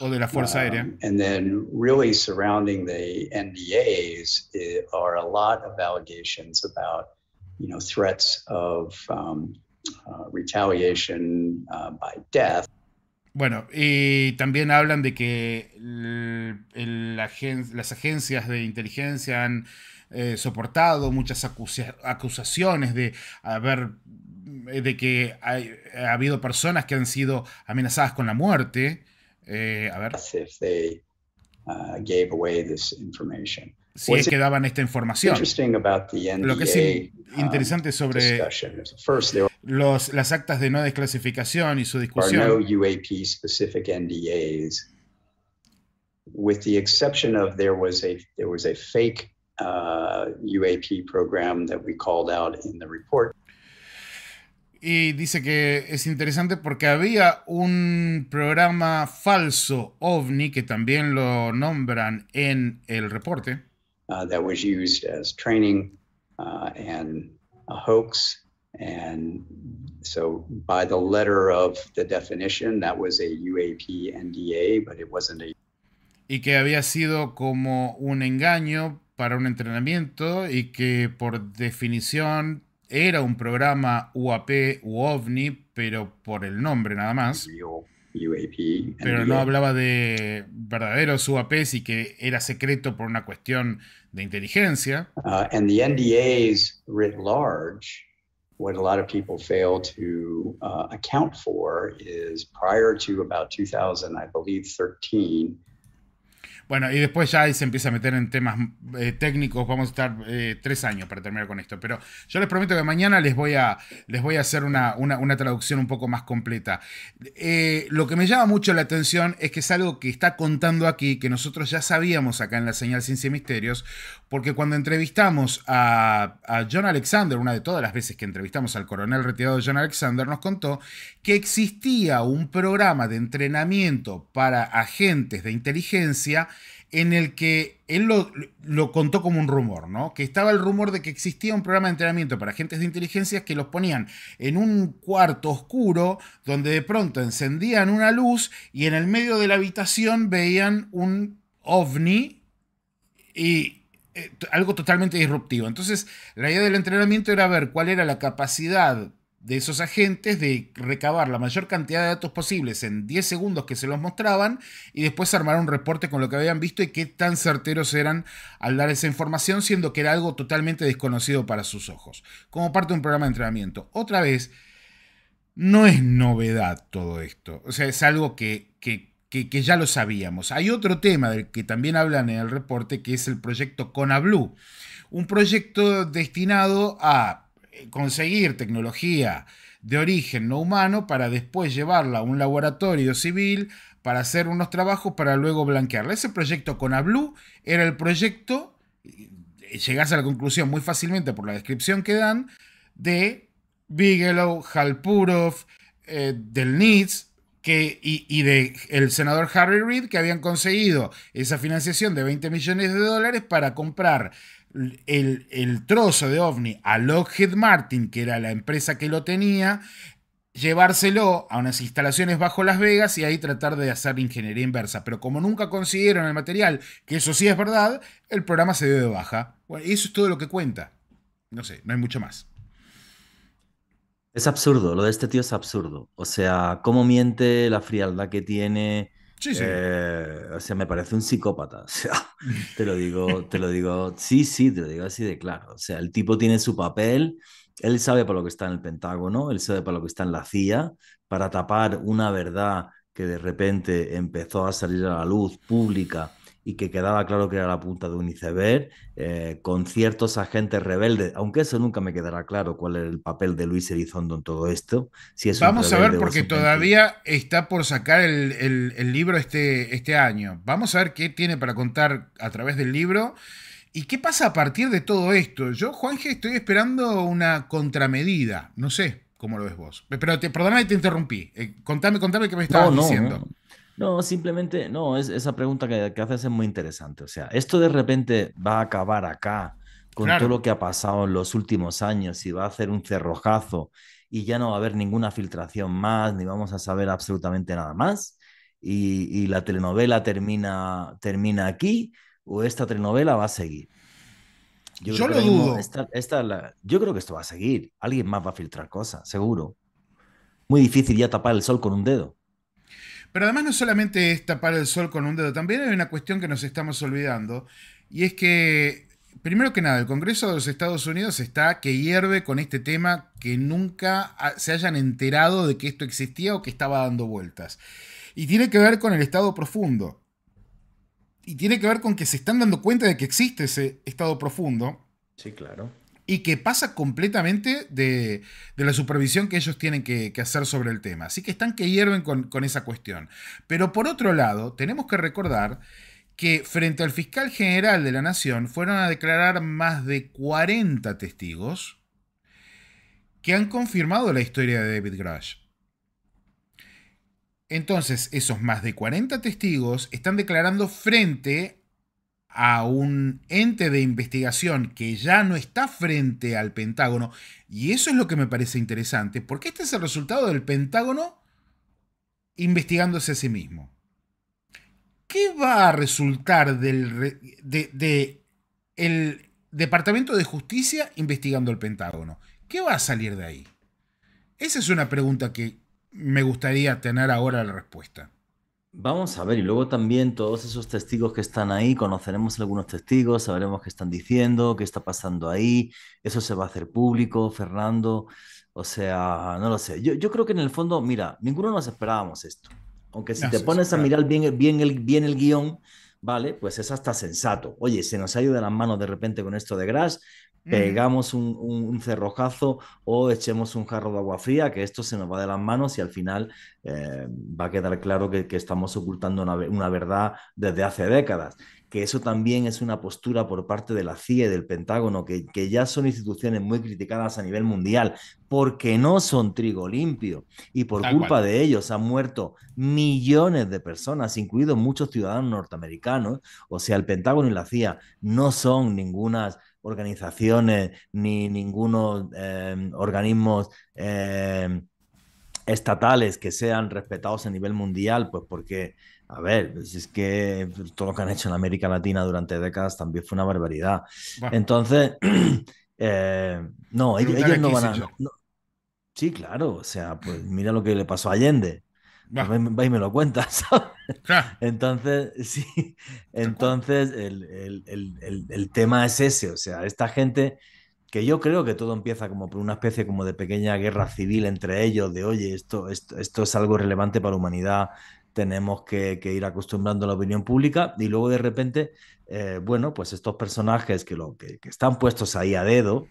o de la Fuerza Aérea. Um, then really surrounding the eh, are a lot of allegations about, you know, threats of um, uh, retaliation uh, by death. Bueno, y también hablan de que las agencias de inteligencia han eh, soportado muchas acusaciones de haber de que hay ha habido personas que han sido amenazadas con la muerte eh, a ver. If they, uh, gave away this information. Si es que daban esta información. Lo que es um, interesante sobre los, las actas de no desclasificación y su discusión. with the exception of there was a there was a fake uh, UAP program that we called out in the report. Y dice que es interesante porque había un programa falso ovni que también lo nombran en el reporte. Y que había sido como un engaño para un entrenamiento y que por definición era un programa UAP u OVNI, pero por el nombre nada más. E, pero no hablaba de verdaderos UAPs y que era secreto por una cuestión de inteligencia. Uh, and the NDAs writ large, what a lot of people fail to uh, account for is prior to about 2000, I believe 13. Bueno, y después ya ahí se empieza a meter en temas eh, técnicos. Vamos a estar eh, tres años para terminar con esto. Pero yo les prometo que mañana les voy a, les voy a hacer una, traducción un poco más completa. Eh, lo que me llama mucho la atención es que es algo que está contando aquí, que nosotros ya sabíamos acá en la señal Ciencia y Misterios, porque cuando entrevistamos a, John Alexander, una de todas las veces que entrevistamos al coronel retirado John Alexander, nos contó que existía un programa de entrenamiento para agentes de inteligencia en el que él lo, lo contó como un rumor, ¿no? Que estaba el rumor de que existía un programa de entrenamiento para agentes de inteligencia que los ponían en un cuarto oscuro donde de pronto encendían una luz y en el medio de la habitación veían un ovni y eh, algo totalmente disruptivo. Entonces, la idea del entrenamiento era ver cuál era la capacidad de esos agentes de recabar la mayor cantidad de datos posibles en 10 segundos que se los mostraban y después armar un reporte con lo que habían visto y qué tan certeros eran al dar esa información, siendo que era algo totalmente desconocido para sus ojos, como parte de un programa de entrenamiento. Otra vez, no es novedad todo esto, o sea, es algo que, que que, ya lo sabíamos. Hay otro tema del que también hablan en el reporte, que es el proyecto CONABLU, un proyecto destinado a eh, conseguir tecnología de origen no humano para después llevarla a un laboratorio civil para hacer unos trabajos para luego blanquearla. Ese proyecto CONABLU era el proyecto, eh, llegás a la conclusión muy fácilmente por la descripción que dan, de Bigelow, Halpurov, eh, del NITS, y, y de el senador Harry Reid que habían conseguido esa financiación de 20 millones de dólares para comprar el, trozo de ovni a Lockheed Martin, que era la empresa que lo tenía, llevárselo a unas instalaciones bajo Las Vegas y ahí tratar de hacer ingeniería inversa. Pero como nunca consiguieron el material, que eso sí es verdad, el programa se dio de baja. Bueno, eso es todo lo que cuenta. No sé, no hay mucho más. Es absurdo, lo de este tío es absurdo. O sea, cómo miente, la frialdad que tiene. Sí, sí. Eh, o sea, me parece un psicópata. [laughs] O sea, [laughs] te lo digo, te lo digo. Sí, sí, te lo digo así de claro. O sea, el tipo tiene su papel, él sabe por lo que está en el Pentágono, él sabe por lo que está en la CIA, para tapar una verdad que de repente empezó a salir a la luz pública y que quedaba claro que era la punta de un iceberg, eh, con ciertos agentes rebeldes, aunque eso nunca me quedará claro cuál era el papel de Luis Elizondo en todo esto. Vamos a ver, porque todavía está por sacar el, libro este, este año. Vamos a ver qué tiene para contar a través del libro. ¿Y qué pasa a partir de todo esto? Yo, Juanje, estoy esperando una contramedida. No sé cómo lo ves vos. Pero te, perdóname, te interrumpí. Eh, contame, contame qué me estabas diciendo. No, simplemente, no, es, esa pregunta que, haces es muy interesante. O sea, esto de repente va a acabar acá con todo lo que ha pasado en los últimos años y va a hacer un cerrojazo y ya no va a haber ninguna filtración más, ni vamos a saber absolutamente nada más. Y, la telenovela termina, termina aquí o esta telenovela va a seguir. Yo, lo dudo. yo creo que esto va a seguir. Alguien más va a filtrar cosas, seguro. Muy difícil ya tapar el sol con un dedo. Pero además no solamente es tapar el sol con un dedo, también hay una cuestión que nos estamos olvidando, y es que, primero que nada, el Congreso de los Estados Unidos está que hierve con este tema que nunca ah, se hayan enterado de que esto existía o que estaba dando vueltas. Y tiene que ver con el estado profundo. Y tiene que ver con que se están dando cuenta de que existe ese estado profundo. Sí, claro y que pasa completamente de, la supervisión que ellos tienen que, hacer sobre el tema. Así que están que hierven con, con esa cuestión. Pero por otro lado, tenemos que recordar que frente al fiscal general de la nación fueron a declarar más de 40 testigos que han confirmado la historia de David Grush. Entonces, esos más de 40 testigos están declarando frente a un ente de investigación que ya no está frente al Pentágono. Y eso es lo que me parece interesante, porque este es el resultado del Pentágono investigándose a sí mismo. ¿Qué va a resultar del el Departamento de Justicia investigando al Pentágono? ¿Qué va a salir de ahí? Esa es una pregunta que me gustaría tener ahora la respuesta. Vamos a ver, y luego también todos esos testigos que están ahí, conoceremos algunos testigos, sabremos qué están diciendo, qué está pasando ahí, eso se va a hacer público, Fernando, o sea, no lo sé. Yo, creo que en el fondo, mira, ninguno nos esperábamos esto, aunque si te pones a mirar bien, bien, el, bien el guión, ¿vale? Pues es hasta sensato. Oye, se nos ha ido de las manos de repente con esto de Gras pegamos un, cerrojazo o echemos un jarro de agua fría, que esto se nos va de las manos y al final eh, va a quedar claro que, estamos ocultando una, verdad desde hace décadas. Que eso también es una postura por parte de la CIA y e, del Pentágono, que, ya son instituciones muy criticadas a nivel mundial, porque no son trigo limpio y por culpa de ellos han muerto millones de personas, incluidos muchos ciudadanos norteamericanos. O sea, el Pentágono y la CIA e no son ningunas organizaciones ni ninguno em, organismos em, estatales que sean respetados a nivel mundial, pues porque, a ver, si pues es que todo lo que han hecho en América Latina durante décadas también fue una barbaridad. Entonces, [clears throat] eh, no, ellos, no van a... sí, claro, o sea, pues mira lo que le pasó a Allende. Va. Pues y me lo cuentas, [laughs] Entonces, sí, entonces el, tema es ese, o sea, esta gente que yo creo que todo empieza como por una especie como de pequeña guerra civil entre ellos, de oye, esto, esto, es algo relevante para la humanidad, tenemos que, ir acostumbrando la opinión pública y luego de repente, eh, bueno, pues estos personajes que, lo, que están puestos ahí a dedo,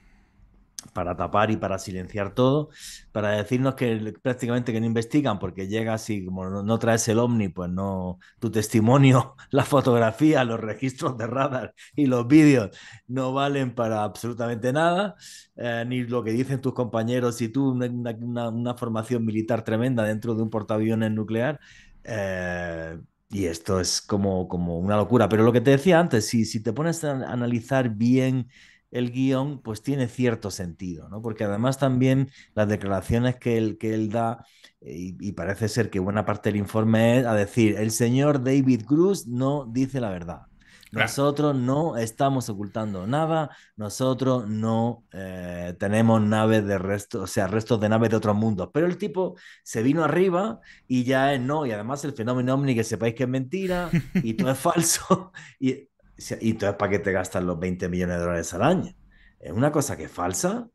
para tapar y para silenciar todo, para decirnos que prácticamente que no investigan porque llegas y como no, traes el ovni, pues no, tu testimonio, [laughs] la fotografía, los registros de radar y los vídeos no valen para absolutamente nada, eh, ni lo que dicen tus compañeros y tú, una, formación militar tremenda dentro de un portaaviones nuclear. Eh, y esto es como, como una locura. Pero lo que te decía antes, si, si te pones a analizar bien el guión, pues tiene cierto sentido, ¿no? Porque además también las declaraciones que él, que él da, eh, y, parece ser que buena parte del informe es a decir, el señor David Cruz no dice la verdad. Nosotros no estamos ocultando nada, nosotros no eh, tenemos naves de restos, o sea, restos de naves de otros mundos. Pero el tipo se vino arriba y ya es no, y además el fenómeno ovni que sepáis que es mentira y todo es [laughs] falso. [laughs] Y y entonces, ¿para qué te gastan los 20 millones de dólares al año? ¿Es una cosa que es falsa?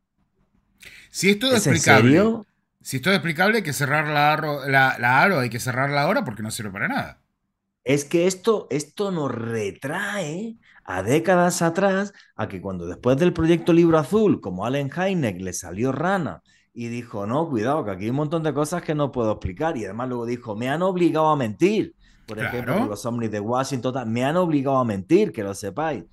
Si esto ¿Es explicable. Si es explicable, hay que cerrar la, aro, la, aro, hay que cerrarla ahora porque no sirve para nada. Es que esto, esto nos retrae a décadas atrás a que cuando después del proyecto Libro Azul, como Allen Hynek le salió rana y dijo, no, cuidado, que aquí hay un montón de cosas que no puedo explicar. Y además luego dijo, me han obligado a mentir. Por ejemplo, los hombres de Washington me han obligado a mentir, que lo sepáis.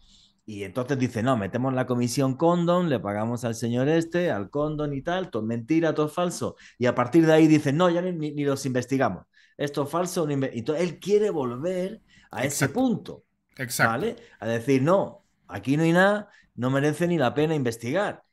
Y entonces dice, no, metemos la comisión condón, le pagamos al señor este, al condón y tal, todo mentira, todo falso. Y a partir de ahí dicen, no, ya ni, los investigamos. Esto es falso. entonces él quiere volver a ese punto. Exacto. ¿Vale? A decir, no, aquí no hay nada, no merece ni la pena investigar.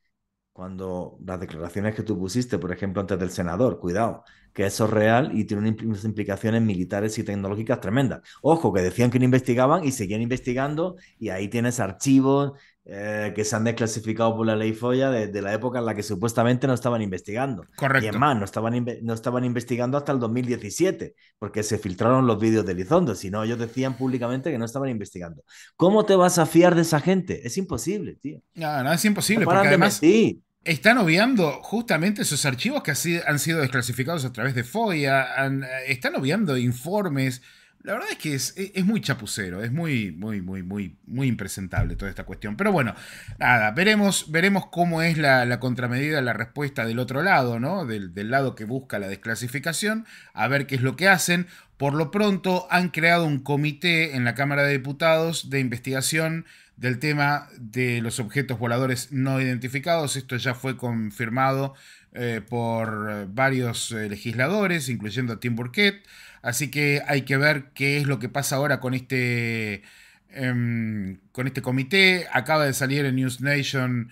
Cuando las declaraciones que tú pusiste, por ejemplo, antes del senador, cuidado, que eso es real y tiene unas implicaciones militares y tecnológicas tremendas. Ojo, que decían que no investigaban y seguían investigando y ahí tienes archivos eh, que se han desclasificado por la ley Folla de, la época en la que supuestamente no estaban investigando. Correcto. Y además, no estaban, no estaban investigando hasta el 2017, porque se filtraron los vídeos de Lizondo, si no, ellos decían públicamente que no estaban investigando. ¿Cómo te vas a fiar de esa gente? Es imposible, tío. No, no, es imposible, además... Sí están obviando justamente esos archivos que han sido desclasificados a través de FOIA, eh, están obviando informes. La verdad es que e, es, muy chapucero, es muy, muy, muy, muy, muy impresentable toda esta cuestión. Pero bueno, nada, veremos, veremos cómo es la, contramedida, la respuesta del otro lado, ¿no? del, lado que busca la desclasificación, a ver qué es lo que hacen. Por lo pronto han creado un comité en la Cámara de Diputados de investigación del tema de los objetos voladores no identificados. Esto ya fue confirmado eh, por eh, varios eh, legisladores, incluyendo a Tim Burkett. Así que hay que ver qué es lo que pasa ahora con este, em, con este comité. Acaba de salir en News Nation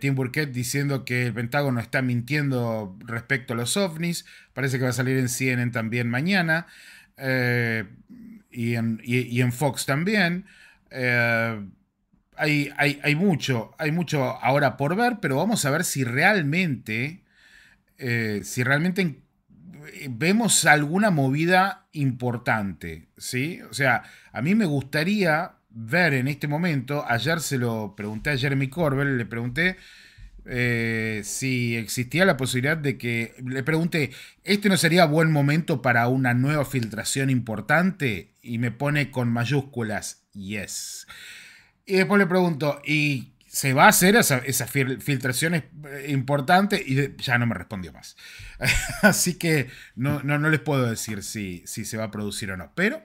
Tim Burkett diciendo que el Pentágono está mintiendo respecto a los ovnis. Parece que va a salir en CNN también mañana y en, y en Fox también. Eh, hay, mucho, hay mucho ahora por ver, pero vamos a ver si realmente, eh, si realmente eh, vemos alguna movida importante, ¿sí? O sea, a mí me gustaría ver en este momento, ayer se lo pregunté a Jeremy Corbell, le pregunté si existía la posibilidad de que, le pregunté, ¿este no sería buen momento para una nueva filtración importante? y me pone con mayúsculas, yes. Y después le pregunto, ¿y se va a hacer esa, filtración importante? Y ya no me respondió más. [laughs] Así que no, no, no les puedo decir si, si se va a producir o no, pero...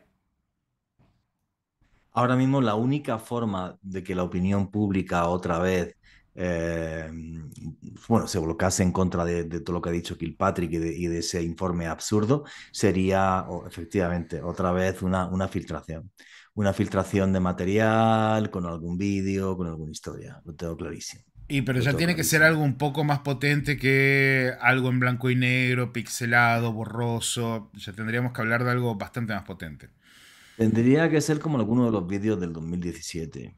Ahora mismo la única forma de que la opinión pública otra vez eh, bueno, se colocase en contra de, todo lo que ha dicho Kilpatrick y de, ese informe absurdo, sería efectivamente otra vez una, una filtración. Una filtración de material, con algún vídeo, con alguna historia. Lo tengo clarísimo. Y pero ya tiene que ser algo un poco más potente que algo en blanco y negro, pixelado, borroso. Ya tendríamos que hablar de algo bastante más potente. Tendría que ser como alguno de los vídeos del 2017.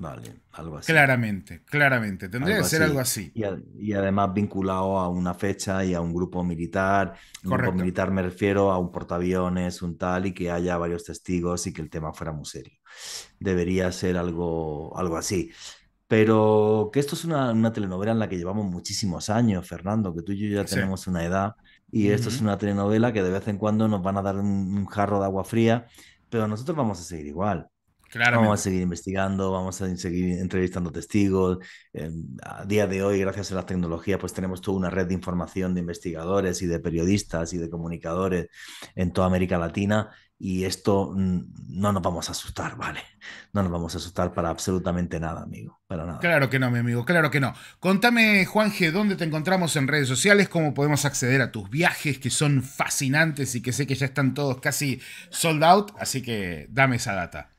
Vale, algo así. Claramente, claramente. Tendría que ser algo así. Y, además vinculado a una fecha y a un grupo militar. Un grupo militar me refiero a un portaaviones, un tal, y que haya varios testigos y que el tema fuera muy serio. Debería ser algo, algo así. Pero que esto es una, telenovela en la que llevamos muchísimos años, Fernando, que tú y yo ya tenemos una edad. Y esto es una telenovela que de vez en cuando nos van a dar un jarro de agua fría, pero nosotros vamos a seguir igual Vamos a seguir investigando, vamos a seguir entrevistando testigos. Em, a día de hoy, gracias a la tecnología, pues tenemos toda una red de información de investigadores y de periodistas y de comunicadores en toda América Latina y esto mm, no nos vamos a asustar, ¿vale? No nos vamos a asustar para absolutamente nada, amigo, para nada. Claro que no, mi amigo, claro que no. Contame, Juanje, ¿dónde te encontramos en redes sociales? ¿Cómo podemos acceder a tus viajes que son fascinantes y que sé que ya están todos casi sold out? Así que dame esa data.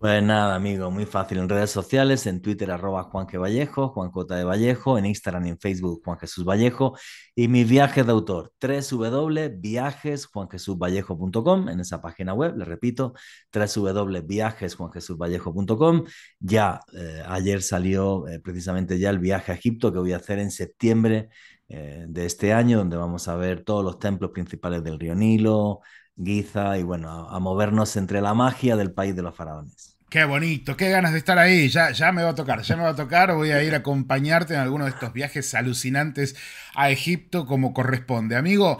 Pues nada, amigo, muy fácil. En redes sociales, en Twitter, arroba Juanque Vallejo, Juan Cota de Vallejo, en Instagram y en Facebook, Juan Jesús Vallejo. Y mis viajes de autor, www.viajesjuanjesusvallejo.com, en esa página web, le repito, www.viajesjuanjesusvallejo.com. Ya eh, ayer salió eh, precisamente ya el viaje a Egipto que voy a hacer en septiembre eh, de este año, donde vamos a ver todos los templos principales del río Nilo, Guiza, y bueno, a, movernos entre la magia del país de los faraones. Qué bonito, qué ganas de estar ahí. Ya, ya me va a tocar, ya me va a tocar. Voy a ir a acompañarte en alguno de estos viajes alucinantes a Egipto como corresponde. Amigo,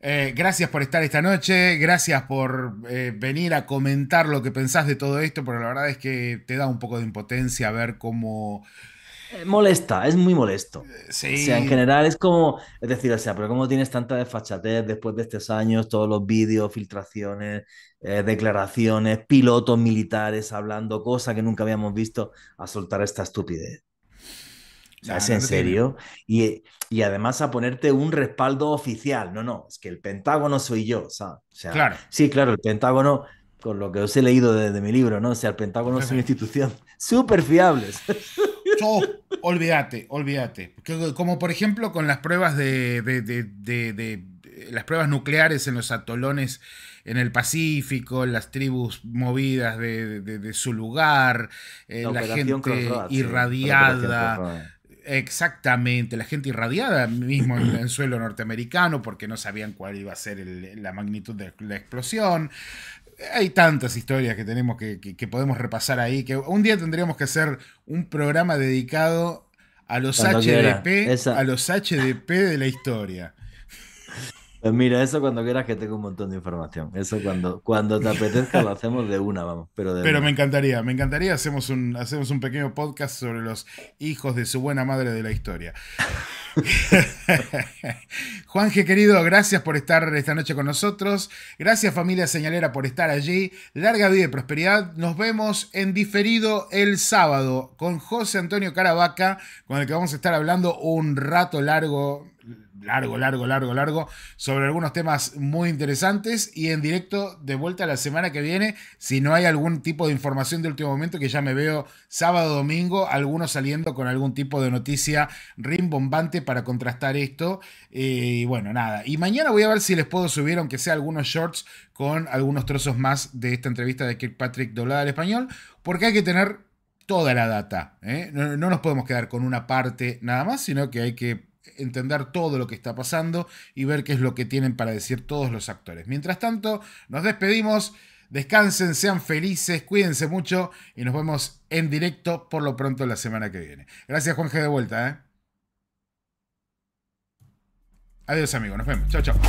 eh, gracias por estar esta noche, gracias por eh, venir a comentar lo que pensás de todo esto, pero la verdad es que te da un poco de impotencia ver cómo eh, molesta, es muy molesto. Eh, sí. O sea, en general es como, es decir, o sea, pero ¿cómo tienes tanta desfachatez después de estos años, todos los vídeos, filtraciones, eh, declaraciones, pilotos militares hablando, cosas que nunca habíamos visto, a soltar esta estupidez? O sea, es en serio. Y, y, además a ponerte un respaldo oficial. No, no, es que el Pentágono soy yo. O sea, claro. Sí, claro, el Pentágono, con lo que os he leído desde mi libro, ¿no? O sea, el Pentágono es una [laughs] institución súper fiable. [laughs] Oh, olvídate, olvídate. Como por ejemplo con las pruebas de, las pruebas nucleares en los atolones en el Pacífico, las tribus movidas de, su lugar, eh, la, gente irradiada. Exactamente, la gente irradiada mismo en el suelo norteamericano porque no sabían cuál iba a ser la magnitud de la explosión hay tantas historias que tenemos que, podemos repasar ahí, que un día tendríamos que hacer un programa dedicado a los HDP, a los HDP de la historia. Pues mira, eso cuando quieras que tenga un montón de información. Eso cuando, cuando te apetezca lo hacemos de una, vamos. Pero, me encantaría, me encantaría. Hacemos un, hacemos un pequeño podcast sobre los hijos de su buena madre de la historia. [laughs] Juanje, querido, gracias por estar esta noche con nosotros. Gracias, familia señalera, por estar allí. Larga vida y prosperidad. Nos vemos en diferido el sábado con José Antonio Caravaca, con el que vamos a estar hablando un rato largo largo, largo, largo, largo, sobre algunos temas muy interesantes y en directo de vuelta la semana que viene, si no hay algún tipo de información de último momento, que ya me veo sábado, domingo, algunos saliendo con algún tipo de noticia rimbombante para contrastar esto. Eh, y bueno, nada. Y mañana voy a ver si les puedo subir, aunque sea algunos shorts, con algunos trozos más de esta entrevista de Kirkpatrick doblada al español, porque hay que tener toda la data. ¿eh? No, no, nos podemos quedar con una parte nada más, sino que hay que entender todo lo que está pasando y ver qué es lo que tienen para decir todos los actores. Mientras tanto, nos despedimos. Descansen, sean felices, cuídense mucho y nos vemos en directo por lo pronto la semana que viene. Gracias, Juanje, de vuelta. ¿eh? Adiós, amigos. Nos vemos. Chao, chao.